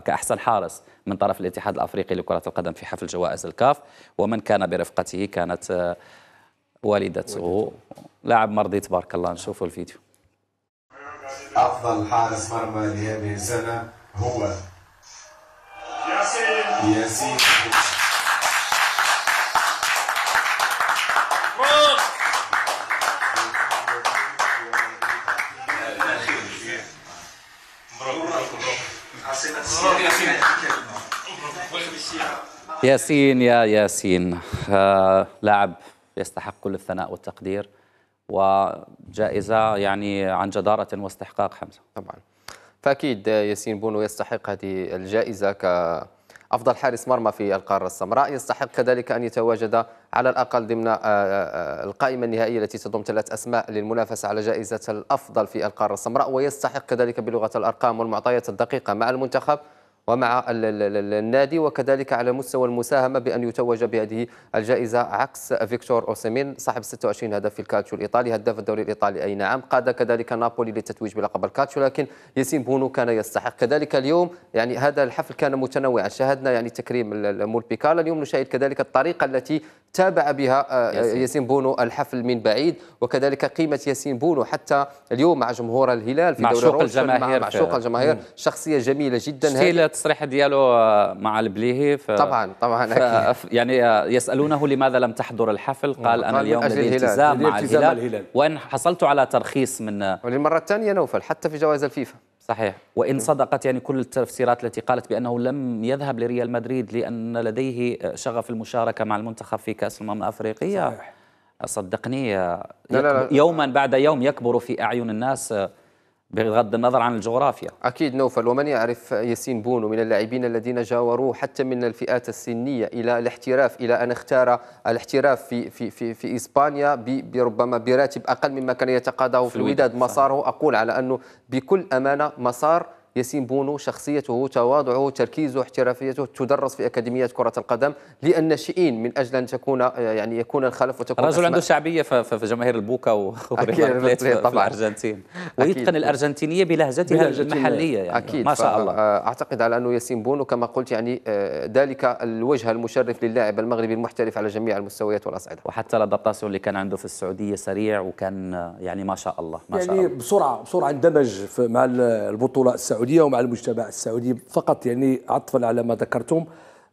كأحسن حارس من طرف الاتحاد الأفريقي لكرة القدم في حفل جوائز الكاف ومن كان برفقته كانت آه، والدته لاعب مرضي تبارك الله نشوفوا الفيديو أفضل حارس مرمى لهذه السنة هو ياسين ياسين ياسين يا ياسين آه لاعب يستحق كل الثناء والتقدير وجائزة يعني عن جدارة واستحقاق حمزة طبعا فأكيد ياسين بونو يستحق هذه الجائزة كأفضل حارس مرمى في القارة السمراء يستحق كذلك أن يتواجد على الأقل ضمن آه، آه، آه، القائمة النهائية التي تضم ثلاث أسماء للمنافسة على جائزة الأفضل في القارة السمراء ويستحق كذلك بلغة الأرقام والمعطيات الدقيقة مع المنتخب ومع النادي وكذلك على مستوى المساهمة بأن يتوج بهذه الجائزة عكس فيكتور أوسيمين صاحب 26 هدف في الكاتشو الإيطالي هداف الدوري الإيطالي أي نعم قاد كذلك نابولي للتتويج بلقب الكاتشو لكن ياسين بونو كان يستحق كذلك اليوم يعني هذا الحفل كان متنوعا شاهدنا يعني تكريم بيكالا اليوم نشاهد كذلك الطريقة التي تابع بها آه، ياسين بونو الحفل من بعيد وكذلك قيمة ياسين بونو حتى اليوم مع جمهور الهلال في دوري معشوق الجماهير معشوق الجماهير شخصية جميلة جدا التصريح دياله آه، مع البليهي ف... طبعا طبعا ف... أكيد. يعني آه، يسالونه لماذا لم تحضر الحفل قال انا اليوم لدي التزام مع الهلال. الهلال وان حصلت على ترخيص من آه، وللمره الثانيه نوفل حتى في جوائز الفيفا صحيح وان صدقت يعني كل التفسيرات التي قالت بانه لم يذهب لريال مدريد لان لديه شغف المشاركه مع المنتخب في كاس الامم الافريقيه صحيح. صدقني لا لا لا. يوما بعد يوم يكبر في اعين الناس بغض النظر عن الجغرافيا أكيد نوفل ومن يعرف ياسين بونو من اللاعبين الذين جاوروه حتى من الفئات السنية إلى الاحتراف إلى أن اختار الاحتراف في في في, في إسبانيا بربما براتب أقل مما كان يتقاضاه في الوداد مساره أقول على أنه بكل أمانة مسار ياسين بونو شخصيته تواضعه تركيزه احترافيته تدرس في اكاديميه كره القدم للناشئين من اجل ان تكون يعني يكون الخلف وتكون رجل عنده شعبيه في جماهير البوكا طبعا الارجنتين ويتقن الارجنتينيه بلهجتها المحليه يعني أكيد ما شاء الله اعتقد على انه ياسين بونو كما قلت يعني آه، ذلك الوجه المشرف للاعب المغربي المحترف على جميع المستويات والاصعده وحتى الادابتاسيون اللي كان عنده في السعوديه سريع وكان آه، يعني ما شاء الله ما يعني شاء يعني الله بسرعه بسرعه اندمج مع البطوله السعوديه السعوديه ومع المجتمع السعودي فقط يعني عطفا على ما ذكرتم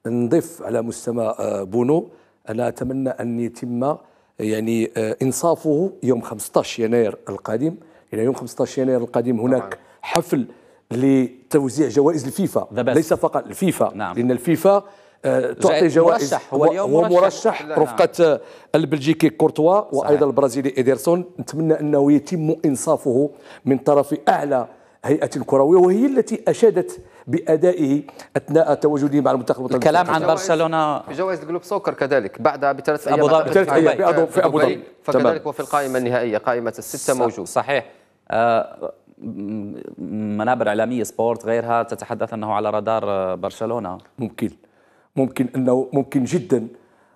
نضيف على مستمع آه، بونو انا اتمنى ان يتم آه، يعني آه، انصافه يوم 15 يناير القادم يعني يوم 15 يناير القادم هناك حفل لتوزيع جوائز الفيفا ليس فقط الفيفا نعم. لان الفيفا تعطي جوائز هو مرشح, هو مرشح نعم. رفقة البلجيكي كورتوا وأيضا البرازيلي إيدرسون نتمنى أنه يتم إنصافه من طرف أعلى هيئة الكروية وهي التي أشادت بأدائه أثناء تواجده مع المنتخب الوطني الكلام عن برشلونة في جوائز جلوب سوكر كذلك بعد بثلاث أيام أبو ظبي بثلاث أيام في أبو ظبي فكذلك وفي القائمة النهائية قائمة الستة موجود صحيح آه منابر إعلامية سبورت غيرها تتحدث أنه على رادار برشلونة ممكن ممكن أنه ممكن جداً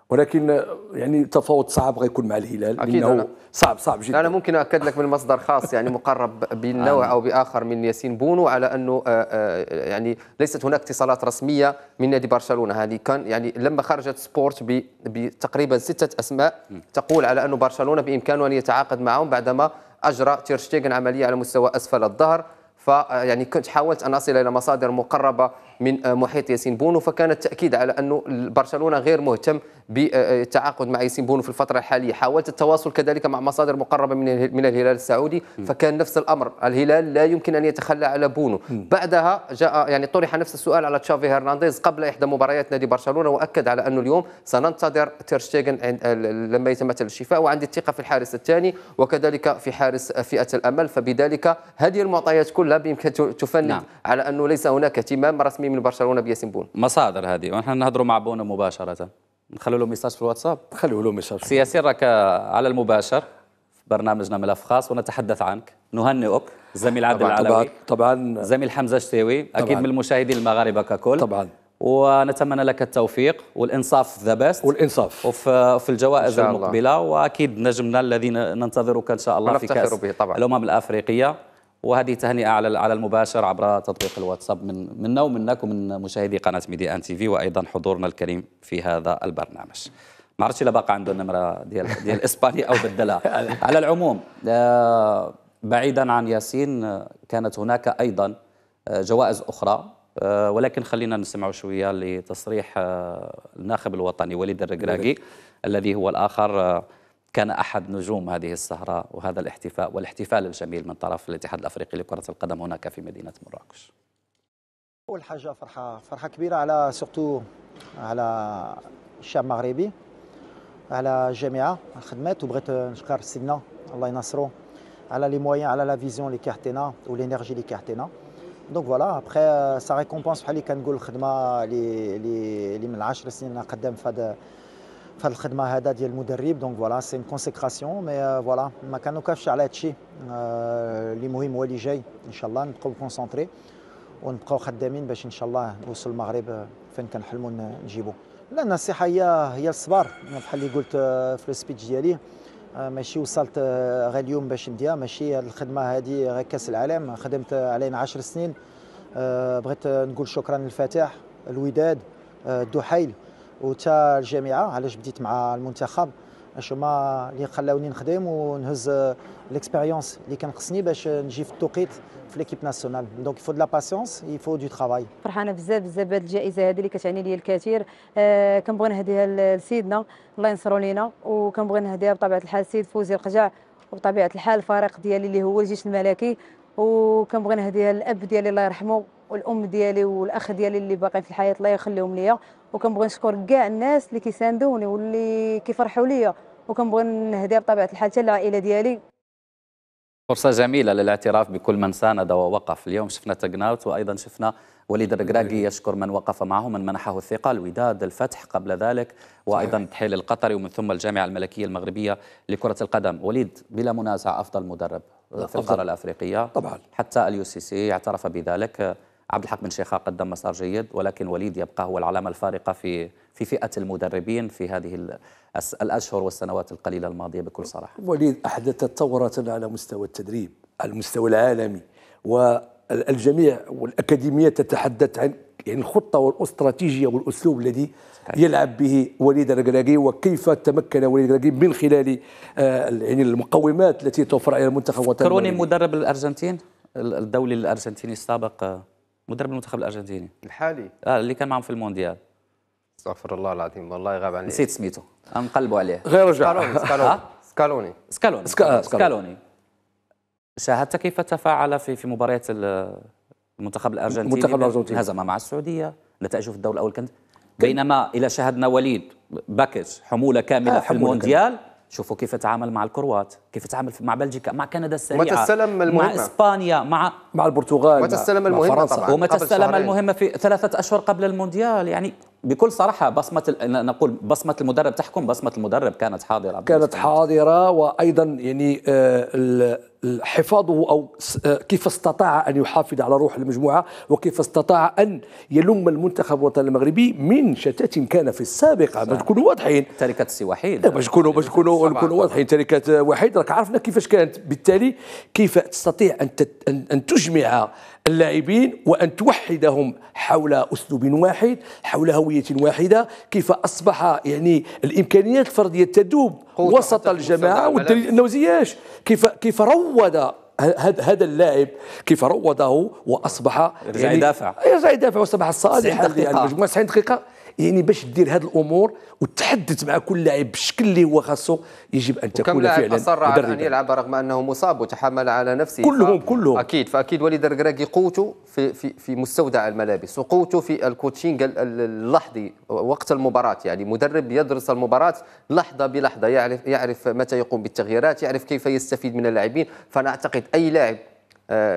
ولكن يعني تفاوض صعب غيكون مع الهلال أكيد لانه أنا. صعب صعب جدا انا ممكن اكد لك من مصدر خاص يعني مقرب بالنوع آه. او باخر من ياسين بونو على انه آه، آه، يعني ليست هناك اتصالات رسميه من نادي برشلونه هذه كان يعني لما خرجت سبورت بتقريبا سته اسماء تقول على انه برشلونه بامكانه ان يتعاقد معهم بعدما اجرى تيرشتيغن عمليه على مستوى اسفل الظهر فيعني كنت حاولت ان اصل الى مصادر مقربه من آه، محيط ياسين بونو فكان التاكيد على انه برشلونه غير مهتم بالتعاقد مع ياسين بونو في الفتره الحاليه حاولت التواصل كذلك مع مصادر مقربه من من الهلال السعودي فكان نفس الامر الهلال لا يمكن ان يتخلى على بونو بعدها جاء يعني طرح نفس السؤال على تشافي هرنانديز قبل احدى مباريات نادي برشلونه واكد على انه اليوم سننتظر تيرشتيغن لما يتمثل الشفاء وعندي الثقه في الحارس الثاني وكذلك في حارس فئه الامل فبذلك هذه المعطيات كلها بامكان تفند نعم. على انه ليس هناك اهتمام رسمي الرسمي من برشلونه بياسين بون مصادر هذه ونحن نهضروا مع بون مباشره نخلوا له ميساج في الواتساب خلوا له ميساج سي راك على المباشر في برنامجنا ملف خاص ونتحدث عنك نهنئك زميل عبد العلوي طبعا زميل حمزه الشتاوي اكيد من المشاهدين المغاربه ككل طبعا ونتمنى لك التوفيق والانصاف ذا بيست والانصاف وفي الجوائز المقبله واكيد نجمنا الذي ننتظرك ان شاء الله في كاس به طبعا. الامم الافريقيه وهذه تهنئه على على المباشر عبر تطبيق الواتساب من منا ومنك ومن مشاهدي قناه ميدي ان تي في وايضا حضورنا الكريم في هذا البرنامج ما عرفتش الا باقي عنده النمره ديال ديال اسباني او بدلها على العموم آه، بعيدا عن ياسين آه، كانت هناك ايضا آه، جوائز اخرى ولكن خلينا نسمعوا شويه لتصريح الناخب الوطني وليد الركراكي الذي هو الاخر كان أحد نجوم هذه السهرة وهذا الاحتفاء والاحتفال الجميل من طرف الاتحاد الأفريقي لكرة القدم هناك في مدينة مراكش أول حاجة فرحة فرحة كبيرة على سورتو على الشعب المغربي على الجامعة خدمات وبغيت نشكر سيدنا الله ينصرو على لي مويان على لا فيزيون اللي كيعطينا والانرجي اللي كيعطينا دونك فوالا ابخي سا ريكومبونس بحال اللي كنقول الخدمه اللي اللي من 10 سنين انا قدام في هذا في الخدمه هذا ديال المدرب دونك فوالا سي كونسيكراسيون مي فوالا ما كنوقفش على هذا الشيء euh, اللي مهم هو اللي جاي ان شاء الله نبقاو كونسونطري ونبقاو خدامين باش ان شاء الله نوصل المغرب آه، فين كنحلموا نجيبو لا النصيحه هي هي الصبر بحال اللي قلت آه، في السبيتش ديالي آه، ماشي وصلت غير اليوم باش نديها ماشي الخدمه هذه غير كاس العالم خدمت علينا 10 سنين بغيت نقول شكرا للفتح الوداد الدحيل وتا الجامعه علاش بديت مع المنتخب اش هما اللي خلاوني نخدم ونهز ليكسبيريونس اللي كان خصني باش نجي في التوقيت في ليكيب ناسيونال دونك يفو دو لا باسيونس يفو دو ترافاي فرحانه بزاف بزاف بهذه الجائزه هذه اللي كتعني لي الكثير آه كنبغي نهديها لسيدنا الله ينصرو لينا وكنبغي نهديها بطبيعه الحال سيد فوزي القجع وبطبيعه الحال الفريق ديالي اللي هو الجيش الملكي وكنبغي نهديها للاب ديالي الله يرحمه والام ديالي والاخ ديالي اللي باقي في الحياه الله يخليهم ليا وكنبغي نشكر كاع الناس اللي كيساندوني واللي كيفرحوا ليا وكنبغي نهدي بطبيعه الحال حتى العائله ديالي فرصة جميلة للاعتراف بكل من ساند ووقف اليوم شفنا تقناوت وأيضا شفنا وليد الركراكي يشكر من وقف معه من منحه الثقة الوداد الفتح قبل ذلك وأيضا تحيل القطري ومن ثم الجامعة الملكية المغربية لكرة القدم وليد بلا منازع أفضل مدرب في القارة الأفريقية طبعا حتى اليو سي سي اعترف بذلك عبد الحق بن شيخة قدم مسار جيد ولكن وليد يبقى هو العلامة الفارقة في في فئة المدربين في هذه الأشهر والسنوات القليلة الماضية بكل صراحة وليد أحدث ثورة على مستوى التدريب على المستوى العالمي والجميع والأكاديمية تتحدث عن يعني الخطة والاستراتيجية والأسلوب الذي يلعب به وليد الركراكي وكيف تمكن وليد الركراكي من خلال آه، يعني المقومات التي توفر على المنتخب الوطني كروني مدرب الأرجنتين الدولي الأرجنتيني السابق آه، مدرب المنتخب الارجنتيني الحالي اه اللي كان معهم في المونديال استغفر الله العظيم والله غاب عني نسيت سميته نقلبوا عليه غير رجع سكالوني سكالوني آه، سكالوني سكالوني, شاهدت كيف تفاعل في في مباريات المنتخب الارجنتيني المنتخب الارجنتيني هزم مع السعوديه نتائجه في الدور الاول كانت بينما اذا شاهدنا وليد باكج حموله كامله آه في المونديال كامل. شوفوا كيف تعامل مع الكروات كيف تعامل مع بلجيكا مع كندا السريعه متى السلم المهمه مع اسبانيا مع مع البرتغال متى السلم المهمه مع طبعا ومتى السلم المهمه في ثلاثه اشهر قبل المونديال يعني بكل صراحه بصمه نقول بصمه المدرب تحكم بصمه المدرب كانت حاضره كانت حاضره وايضا يعني آه، حفاظه او آه، كيف استطاع ان يحافظ على روح المجموعه وكيف استطاع ان يلم المنتخب الوطني المغربي من شتات كان في السابق باش نكونوا واضحين تركه السي وحيد باش نكونوا باش نكونوا نكونوا واضحين تركه وحيد راك عرفنا كيفاش كانت بالتالي كيف تستطيع ان ان تجمع اللاعبين وأن توحدهم حول أسلوب واحد حول هوية واحدة كيف أصبح يعني الإمكانيات الفردية تدوب وسط الجماعة والدليل أنه زياش كيف كيف روض هذا اللاعب كيف روضه واصبح يرجع يعني يدافع يرجع يدافع واصبح صالحا للمجموعه 90 دقيقه يعني باش دير هذه الامور وتحدث مع كل لاعب بالشكل اللي هو خاصو يجب ان تكون فعلا لاعب اصر على ان يلعب رغم انه مصاب وتحمل على نفسه كلهم كلهم اكيد فاكيد وليد الركراكي قوته في في في مستودع الملابس وقوته في الكوتشينغ اللحظي وقت المباراه يعني مدرب يدرس المباراه لحظه بلحظه يعرف يعرف متى يقوم بالتغييرات يعرف كيف يستفيد من اللاعبين فانا اعتقد اي لاعب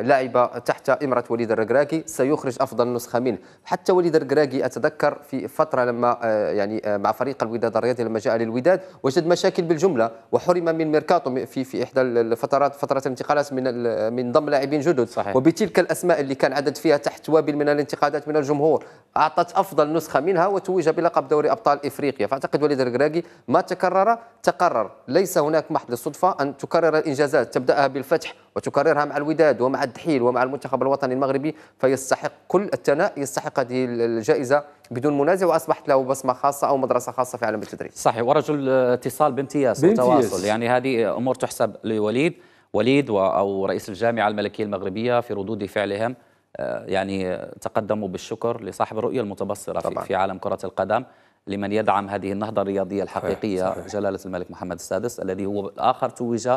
لعب تحت إمرة وليد الركراكي سيخرج أفضل نسخة منه حتى وليد الركراكي أتذكر في فترة لما آه، يعني آه، مع فريق الوداد الرياضي لما جاء للوداد وجد مشاكل بالجملة وحرم من ميركاتو في في إحدى الفترات فترة الانتقالات من من ضم لاعبين جدد صحيح. وبتلك الأسماء اللي كان عدد فيها تحت وابل من الانتقادات من الجمهور أعطت أفضل نسخة منها وتوج بلقب دوري أبطال إفريقيا فأعتقد وليد الركراكي ما تكرر تقرر ليس هناك محض للصدفة أن تكرر الإنجازات تبدأها بالفتح وتكررها مع الوداد ومع الدحيل ومع المنتخب الوطني المغربي فيستحق كل الثناء يستحق هذه الجائزه بدون منازع واصبحت له بصمه خاصه او مدرسه خاصه في عالم التدريب. صحيح ورجل اتصال بامتياز, وتواصل يعني هذه امور تحسب لوليد وليد او رئيس الجامعه الملكيه المغربيه في ردود فعلهم آه، يعني تقدموا بالشكر لصاحب الرؤيه المتبصره طبعا. في عالم كره القدم لمن يدعم هذه النهضه الرياضيه الحقيقيه صحيح. صحيح. جلاله الملك محمد السادس الذي هو الاخر توج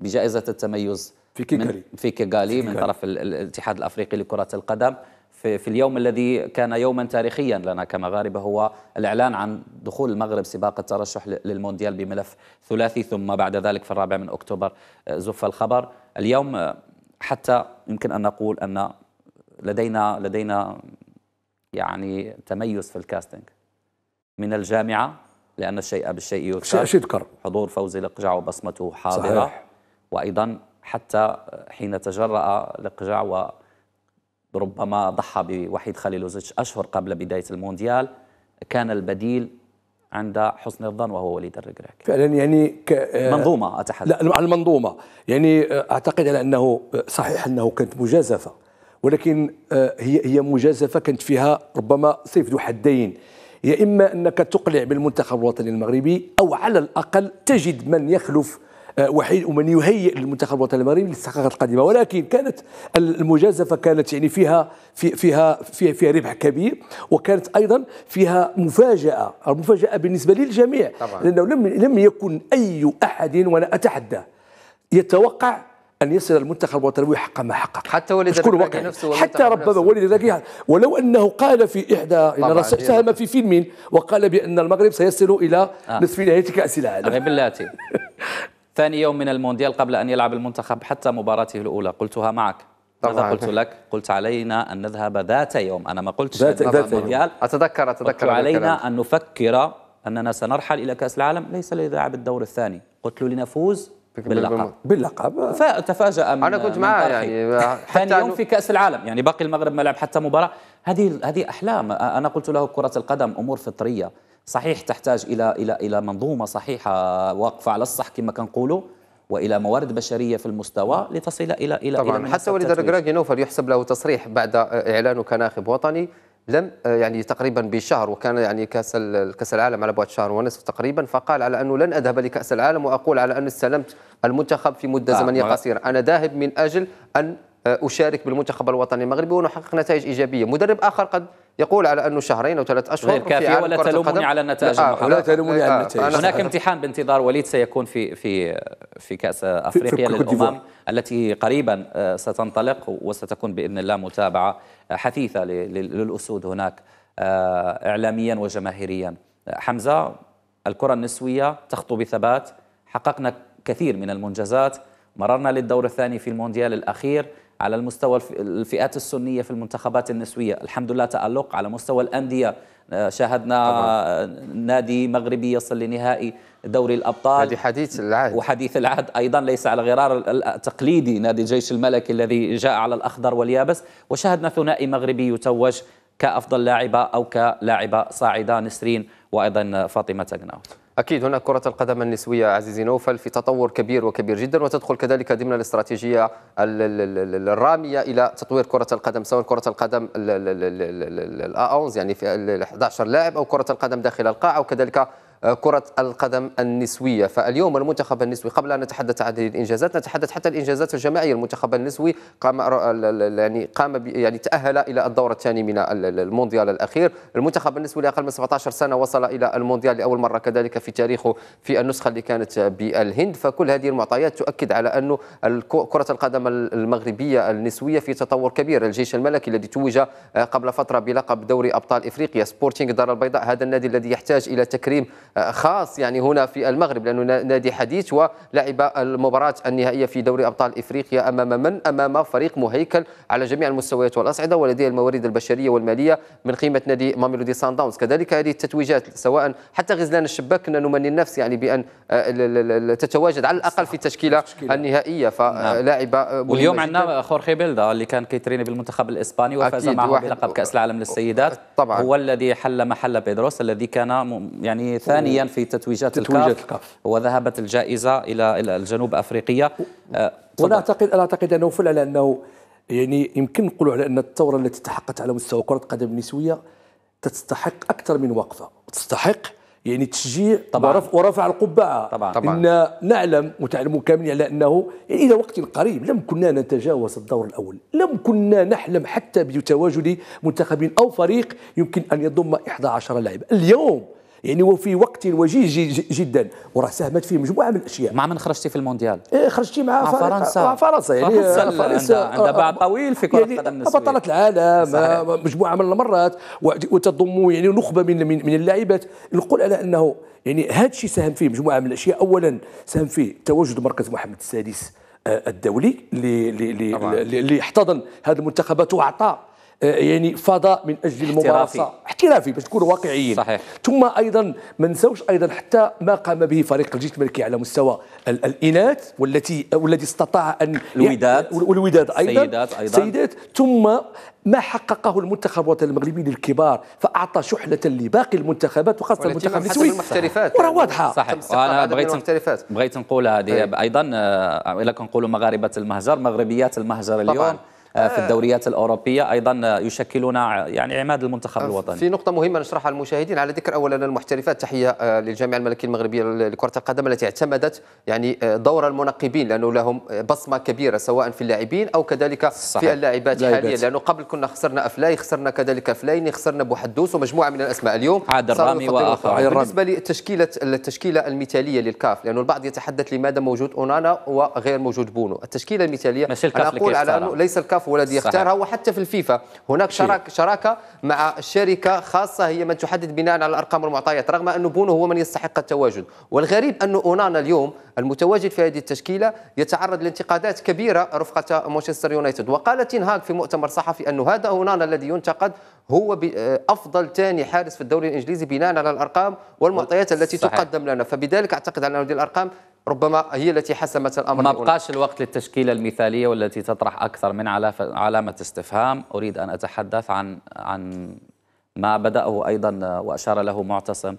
بجائزة التميز في كيغالي في كيغالي من طرف الاتحاد الأفريقي لكرة القدم في, في اليوم الذي كان يوما تاريخيا لنا كمغاربة هو الإعلان عن دخول المغرب سباق الترشح للمونديال بملف ثلاثي ثم بعد ذلك في الرابع من أكتوبر آه، زف الخبر اليوم آه، حتى يمكن أن نقول أن لدينا لدينا يعني تميز في الكاستنج من الجامعة لأن الشيء بالشيء يذكر يذكر حضور فوزي لقجع وبصمته حاضرة صحيح. وأيضا حتى حين تجرأ الإقجاع وربما ضحى بوحيد خليلوزيتش أشهر قبل بداية المونديال كان البديل عند حسن الظن وهو وليد الركراك فعلا يعني-, يعني ك... آه، منظومة أتحدث لا المنظومة يعني آه، أعتقد على أنه آه، صحيح أنه كانت مجازفة ولكن هي هي مجازفة كانت فيها ربما سيف ذو حدين يا إما أنك تقلع بالمنتخب الوطني المغربي أو على الأقل تجد من يخلف آه، وحيد ومن يهيئ للمنتخب الوطني المغربي للاستحقاقات القادمه ولكن كانت المجازفه كانت يعني فيها في فيها فيها, فيها ربح كبير وكانت ايضا فيها مفاجاه مفاجاه بالنسبه للجميع طبعا. لانه لم لم يكن اي احد وانا اتحدى يتوقع ان يصل المنتخب الوطني حق ما حقق حتى ولد الركاكي نفسه حتى ربما ولد الركاكي ولو انه قال في احدى ساهم في فيلم وقال بان المغرب سيصل الى آه. نصف نهائي كاس العالم غير بلاتي ثاني يوم من المونديال قبل أن يلعب المنتخب حتى مباراته الأولى قلتها معك ماذا قلت لك؟ قلت علينا أن نذهب ذات يوم أنا ما قلتش ذات, ذات المونديال أتذكر أتذكر قلت علينا أن نفكر أننا سنرحل إلى كأس العالم ليس للاعب الدور الثاني قلت له لنفوز باللقب باللقب فتفاجأ من أنا كنت معاه يعني ثاني يوم في كأس العالم يعني باقي المغرب ما لعب حتى مباراة هذه هذه أحلام أنا قلت له كرة القدم أمور فطرية صحيح تحتاج الى الى الى منظومه صحيحه واقفه على الصح كما كنقولوا والى موارد بشريه في المستوى لتصل الى الى طبعا إلى حتى وليد الركراكي نوفل يحسب له تصريح بعد اعلانه كناخب وطني لم يعني تقريبا بشهر وكان يعني كاس كاس العالم على بعد شهر ونصف تقريبا فقال على انه لن اذهب لكاس العالم واقول على ان استلمت المنتخب في مده آه، زمنيه قصيره انا ذاهب من اجل ان آه، اشارك بالمنتخب الوطني المغربي ونحقق نتائج ايجابيه مدرب اخر قد يقول على انه شهرين او ثلاث اشهر غير كافيه آه، ولا تلومني على آه، النتائج آه ولا تلومني آه على النتائج هناك امتحان بانتظار وليد سيكون في في في كاس افريقيا للامم التي قريبا ستنطلق وستكون باذن الله متابعه حثيثه للاسود هناك اعلاميا وجماهيريا حمزه الكره النسويه تخطو بثبات حققنا كثير من المنجزات مررنا للدور الثاني في المونديال الاخير على المستوى الفئات السنيه في المنتخبات النسويه الحمد لله تالق على مستوى الانديه آه، شاهدنا طبعا. نادي مغربي يصل لنهائي دوري الابطال نادي حديث العهد وحديث العهد ايضا ليس على غرار التقليدي نادي الجيش الملكي الذي جاء على الاخضر واليابس وشاهدنا ثنائي مغربي يتوج كافضل لاعبه او كلاعبه صاعده نسرين وايضا فاطمه تقناوت أكيد هناك كرة القدم النسوية عزيزي نوفل في تطور كبير وكبير جدا وتدخل كذلك ضمن الاستراتيجية الرامية إلى تطوير كرة القدم سواء كرة القدم الأونز يعني في 11 لاعب أو كرة القدم داخل القاعة وكذلك كرة القدم النسوية فاليوم المنتخب النسوي قبل أن نتحدث عن هذه الإنجازات نتحدث حتى الإنجازات الجماعية المنتخب النسوي قام يعني قام يعني تأهل إلى الدور الثاني من المونديال الأخير المنتخب النسوي لأقل من 17 سنة وصل إلى المونديال لأول مرة كذلك في تاريخه في النسخة اللي كانت بالهند فكل هذه المعطيات تؤكد على أنه كرة القدم المغربية النسوية في تطور كبير الجيش الملكي الذي توج آه، قبل فترة بلقب دوري أبطال إفريقيا سبورتينغ دار البيضاء هذا النادي الذي يحتاج إلى تكريم خاص يعني هنا في المغرب لأنه نادي حديث ولعب المباراة النهائية في دوري أبطال إفريقيا أمام من؟ أمام فريق مهيكل على جميع المستويات والأصعدة ولديه الموارد البشرية والمالية من قيمة نادي ماميلودي سان داونز كذلك هذه التتويجات سواء حتى غزلان الشباك كنا نمني النفس يعني بأن آه، تتواجد على الأقل في التشكيلة النهائية فلاعبة نعم. واليوم عندنا خورخي بيلدا اللي كان كيتريني بالمنتخب الإسباني وفاز معه بلقب كأس العالم للسيدات طبعا هو الذي حل محل بيدروس الذي كان يعني ثاني ثانيا في تتويجات, تتويجات الكاف, الكاف وذهبت الجائزه الى الجنوب افريقيا آه، وانا اعتقد انا اعتقد انه فعلا انه يعني يمكن نقول على ان الثوره التي تحققت على مستوى كره القدم النسويه تستحق اكثر من وقفه تستحق يعني تشجيع طبعا ورفع القبعه طبعا, طبعا. ان نعلم متعلمون كاملين على انه يعني الى وقت قريب لم كنا نتجاوز الدور الاول، لم كنا نحلم حتى بتواجد منتخب او فريق يمكن ان يضم 11 لاعبا، اليوم يعني وفي وقت وجيه جدا وراه ساهمت فيه مجموعه من الاشياء مع من خرجتي في المونديال؟ إيه خرجتي مع, مع فرنسا مع فرنسا يعني فرنسا, عندها باع آه، آه، آه. طويل في كره يعني القدم يعني العالم صحيح. مجموعه من المرات وتضم يعني نخبه من من, من اللاعبات نقول على انه يعني هذا الشيء ساهم فيه مجموعه من الاشياء اولا ساهم فيه تواجد مركز محمد السادس الدولي اللي اللي اللي احتضن هذه المنتخبات واعطى آه، يعني فضاء من اجل الممارسه احترافي باش نكونوا واقعيين صحيح. ثم ايضا ما نساوش ايضا حتى ما قام به فريق الجيش الملكي على مستوى الاناث والتي والذي استطاع ان الوداد والوداد ايضا السيدات ايضا السيدات ثم ما حققه المنتخب الوطني المغربي للكبار فاعطى شحنه لباقي المنتخبات وخاصه المنتخب النسوي وراه واضحه صحيح وانا بغيت بغيت نقول هذه طيب. ايضا آه، الا كنقولوا مغاربه المهجر مغربيات المهجر اليوم طبعاً. آه، في آه. الدوريات الاوروبيه ايضا آه، يشكلون يعني عماد المنتخب الوطني في نقطه مهمه نشرحها للمشاهدين على ذكر اولا المحترفات تحيه للجامعه الملكيه المغربيه لكره القدم التي اعتمدت يعني دور المنقبين لانه لهم بصمه كبيره سواء في اللاعبين او كذلك صحيح. في اللاعبات حاليا لانه قبل كنا خسرنا افلاي خسرنا كذلك فليني خسرنا بوحدوس ومجموعه من الاسماء اليوم عاد الرامي واخر بالنسبه لتشكيله التشكيله المثاليه للكاف لانه البعض يتحدث لماذا موجود اونانا وغير موجود بونو التشكيله المثاليه انا اقول على انه ليس الكاف هو الذي يختار هو حتى في الفيفا هناك شراك شراكه مع شركه خاصه هي من تحدد بناء على الارقام والمعطيات رغم ان بونو هو من يستحق التواجد والغريب ان اونانا اليوم المتواجد في هذه التشكيله يتعرض لانتقادات كبيره رفقه مانشستر يونايتد وقال تين هاج في مؤتمر صحفي انه هذا اونانا الذي ينتقد هو آه، افضل ثاني حارس في الدوري الانجليزي بناء على الارقام والمعطيات التي صحيح. تقدم لنا فبذلك اعتقد ان هذه الارقام ربما هي التي حسمت الامر ما بقاش الوقت للتشكيله المثاليه والتي تطرح اكثر من علامه استفهام اريد ان اتحدث عن عن ما بداه ايضا واشار له معتصم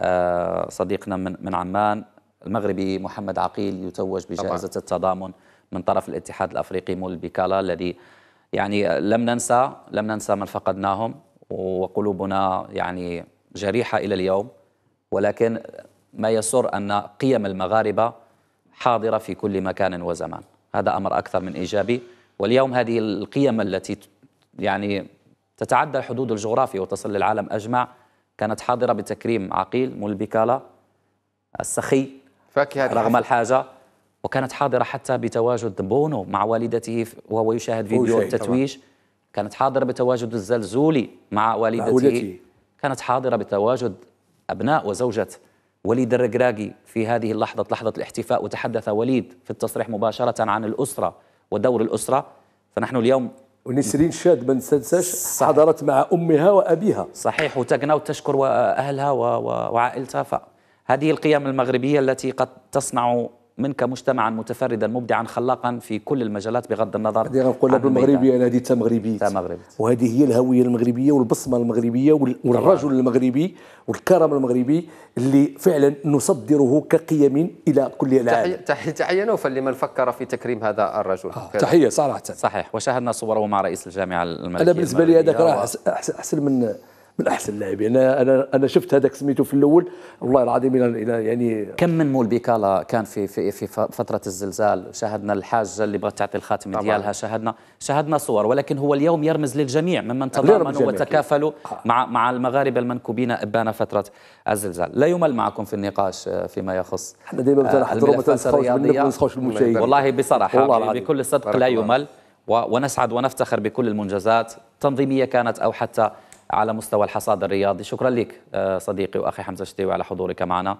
آه، صديقنا من من عمان المغربي محمد عقيل يتوج بجائزه التضامن من طرف الاتحاد الافريقي مول بيكالا الذي يعني لم ننسى لم ننسى من فقدناهم وقلوبنا يعني جريحة إلى اليوم ولكن ما يسر أن قيم المغاربة حاضرة في كل مكان وزمان هذا أمر أكثر من إيجابي واليوم هذه القيم التي يعني تتعدى الحدود الجغرافية وتصل للعالم أجمع كانت حاضرة بتكريم عقيل مول بكالة السخي فاكهة رغم الحاجة وكانت حاضرة حتى بتواجد بونو مع والدته وهو يشاهد فيديو التتويج طبعا. كانت حاضرة بتواجد الزلزولي مع والدته معولتي. كانت حاضرة بتواجد أبناء وزوجة وليد الرقراقي في هذه اللحظة لحظة الاحتفاء وتحدث وليد في التصريح مباشرة عن الأسرة ودور الأسرة فنحن اليوم ونسرين شاد ما ننساش حضرت مع أمها وأبيها صحيح وتقنا وتشكر أهلها وعائلتها فهذه القيم المغربية التي قد تصنع منك مجتمعا متفردا مبدعا خلاقا في كل المجالات بغض النظر هذه نقولها بالمغربيه انا هذه تمغربيه وهذه هي الهويه المغربيه والبصمه المغربيه والرجل المغربي والكرم المغربي اللي فعلا نصدره كقيم الى كل العالم تحيه نوفا لمن فكر في تكريم هذا الرجل آه تحيه صراحه صحيح وشاهدنا صوره مع رئيس الجامعه الملكيه انا بالنسبه لي هذاك احسن من من احسن اللاعبين انا انا انا شفت هذاك سميتو في الاول والله العظيم الى يعني كم من مول بيكالا كان في في في فتره الزلزال شاهدنا الحاجه اللي بغات تعطي الخاتم ديالها شاهدنا شاهدنا صور ولكن هو اليوم يرمز للجميع ممن تضامنوا وتكافلوا آه. مع مع المغاربه المنكوبين ابان فتره الزلزال لا يمل معكم في النقاش آه، فيما يخص احنا دائما آه، نحضروا ما تنسخوش المشاهدين والله بصراحه والله بكل صدق لا يمل ونسعد ونفتخر بكل المنجزات تنظيميه كانت او حتى على مستوى الحصاد الرياضي شكرا لك آه، صديقي وأخي حمزة شتيوي على حضورك معنا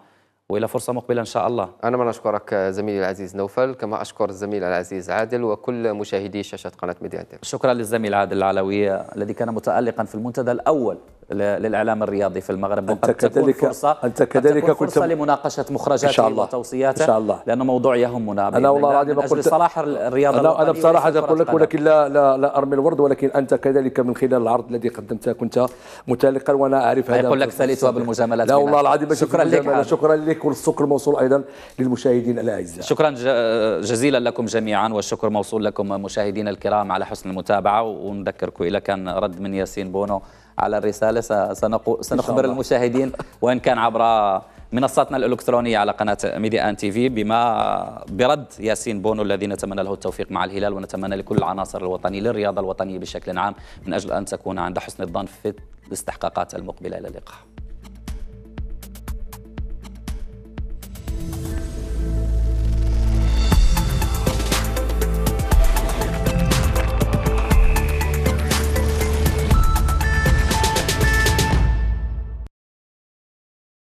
والى فرصه مقبله ان شاء الله. انا من اشكرك آه، زميلي العزيز نوفل كما اشكر الزميل العزيز عادل وكل مشاهدي شاشه قناه ميديا شكرا للزميل عادل العلوي آه، الذي كان متالقا في المنتدى الاول للإعلام الرياضي في المغرب أنت وقد كذلك تكون فرصة أنت كذلك تكون فرصة كنت لمناقشة مخرجاته إن شاء الله وتوصياته إن شاء الله لأنه موضوع يهمنا أنا والله العظيم قلت صلاح الرياضة أنا, أنا بصراحة أقول لك ولكن لا, لا لا أرمي الورد ولكن أنت كذلك من خلال العرض الذي قدمته كنت متالقا وأنا أعرف هذا يقول لك باب بالمجاملات لا والله العظيم شكرا لك شكرا لك والشكر موصول أيضا للمشاهدين الأعزاء شكرا جزيلا لكم جميعا والشكر موصول لكم مشاهدينا الكرام على حسن المتابعة ونذكركم اذا كان رد من ياسين بونو على الرسالة سنخبر المشاهدين وإن كان عبر منصاتنا الإلكترونية على قناة ميديا آن تي في بما برد ياسين بونو الذي نتمنى له التوفيق مع الهلال ونتمنى لكل العناصر الوطنية للرياضة الوطنية بشكل عام من أجل أن تكون عند حسن الظن في الاستحقاقات المقبلة إلى اللقاء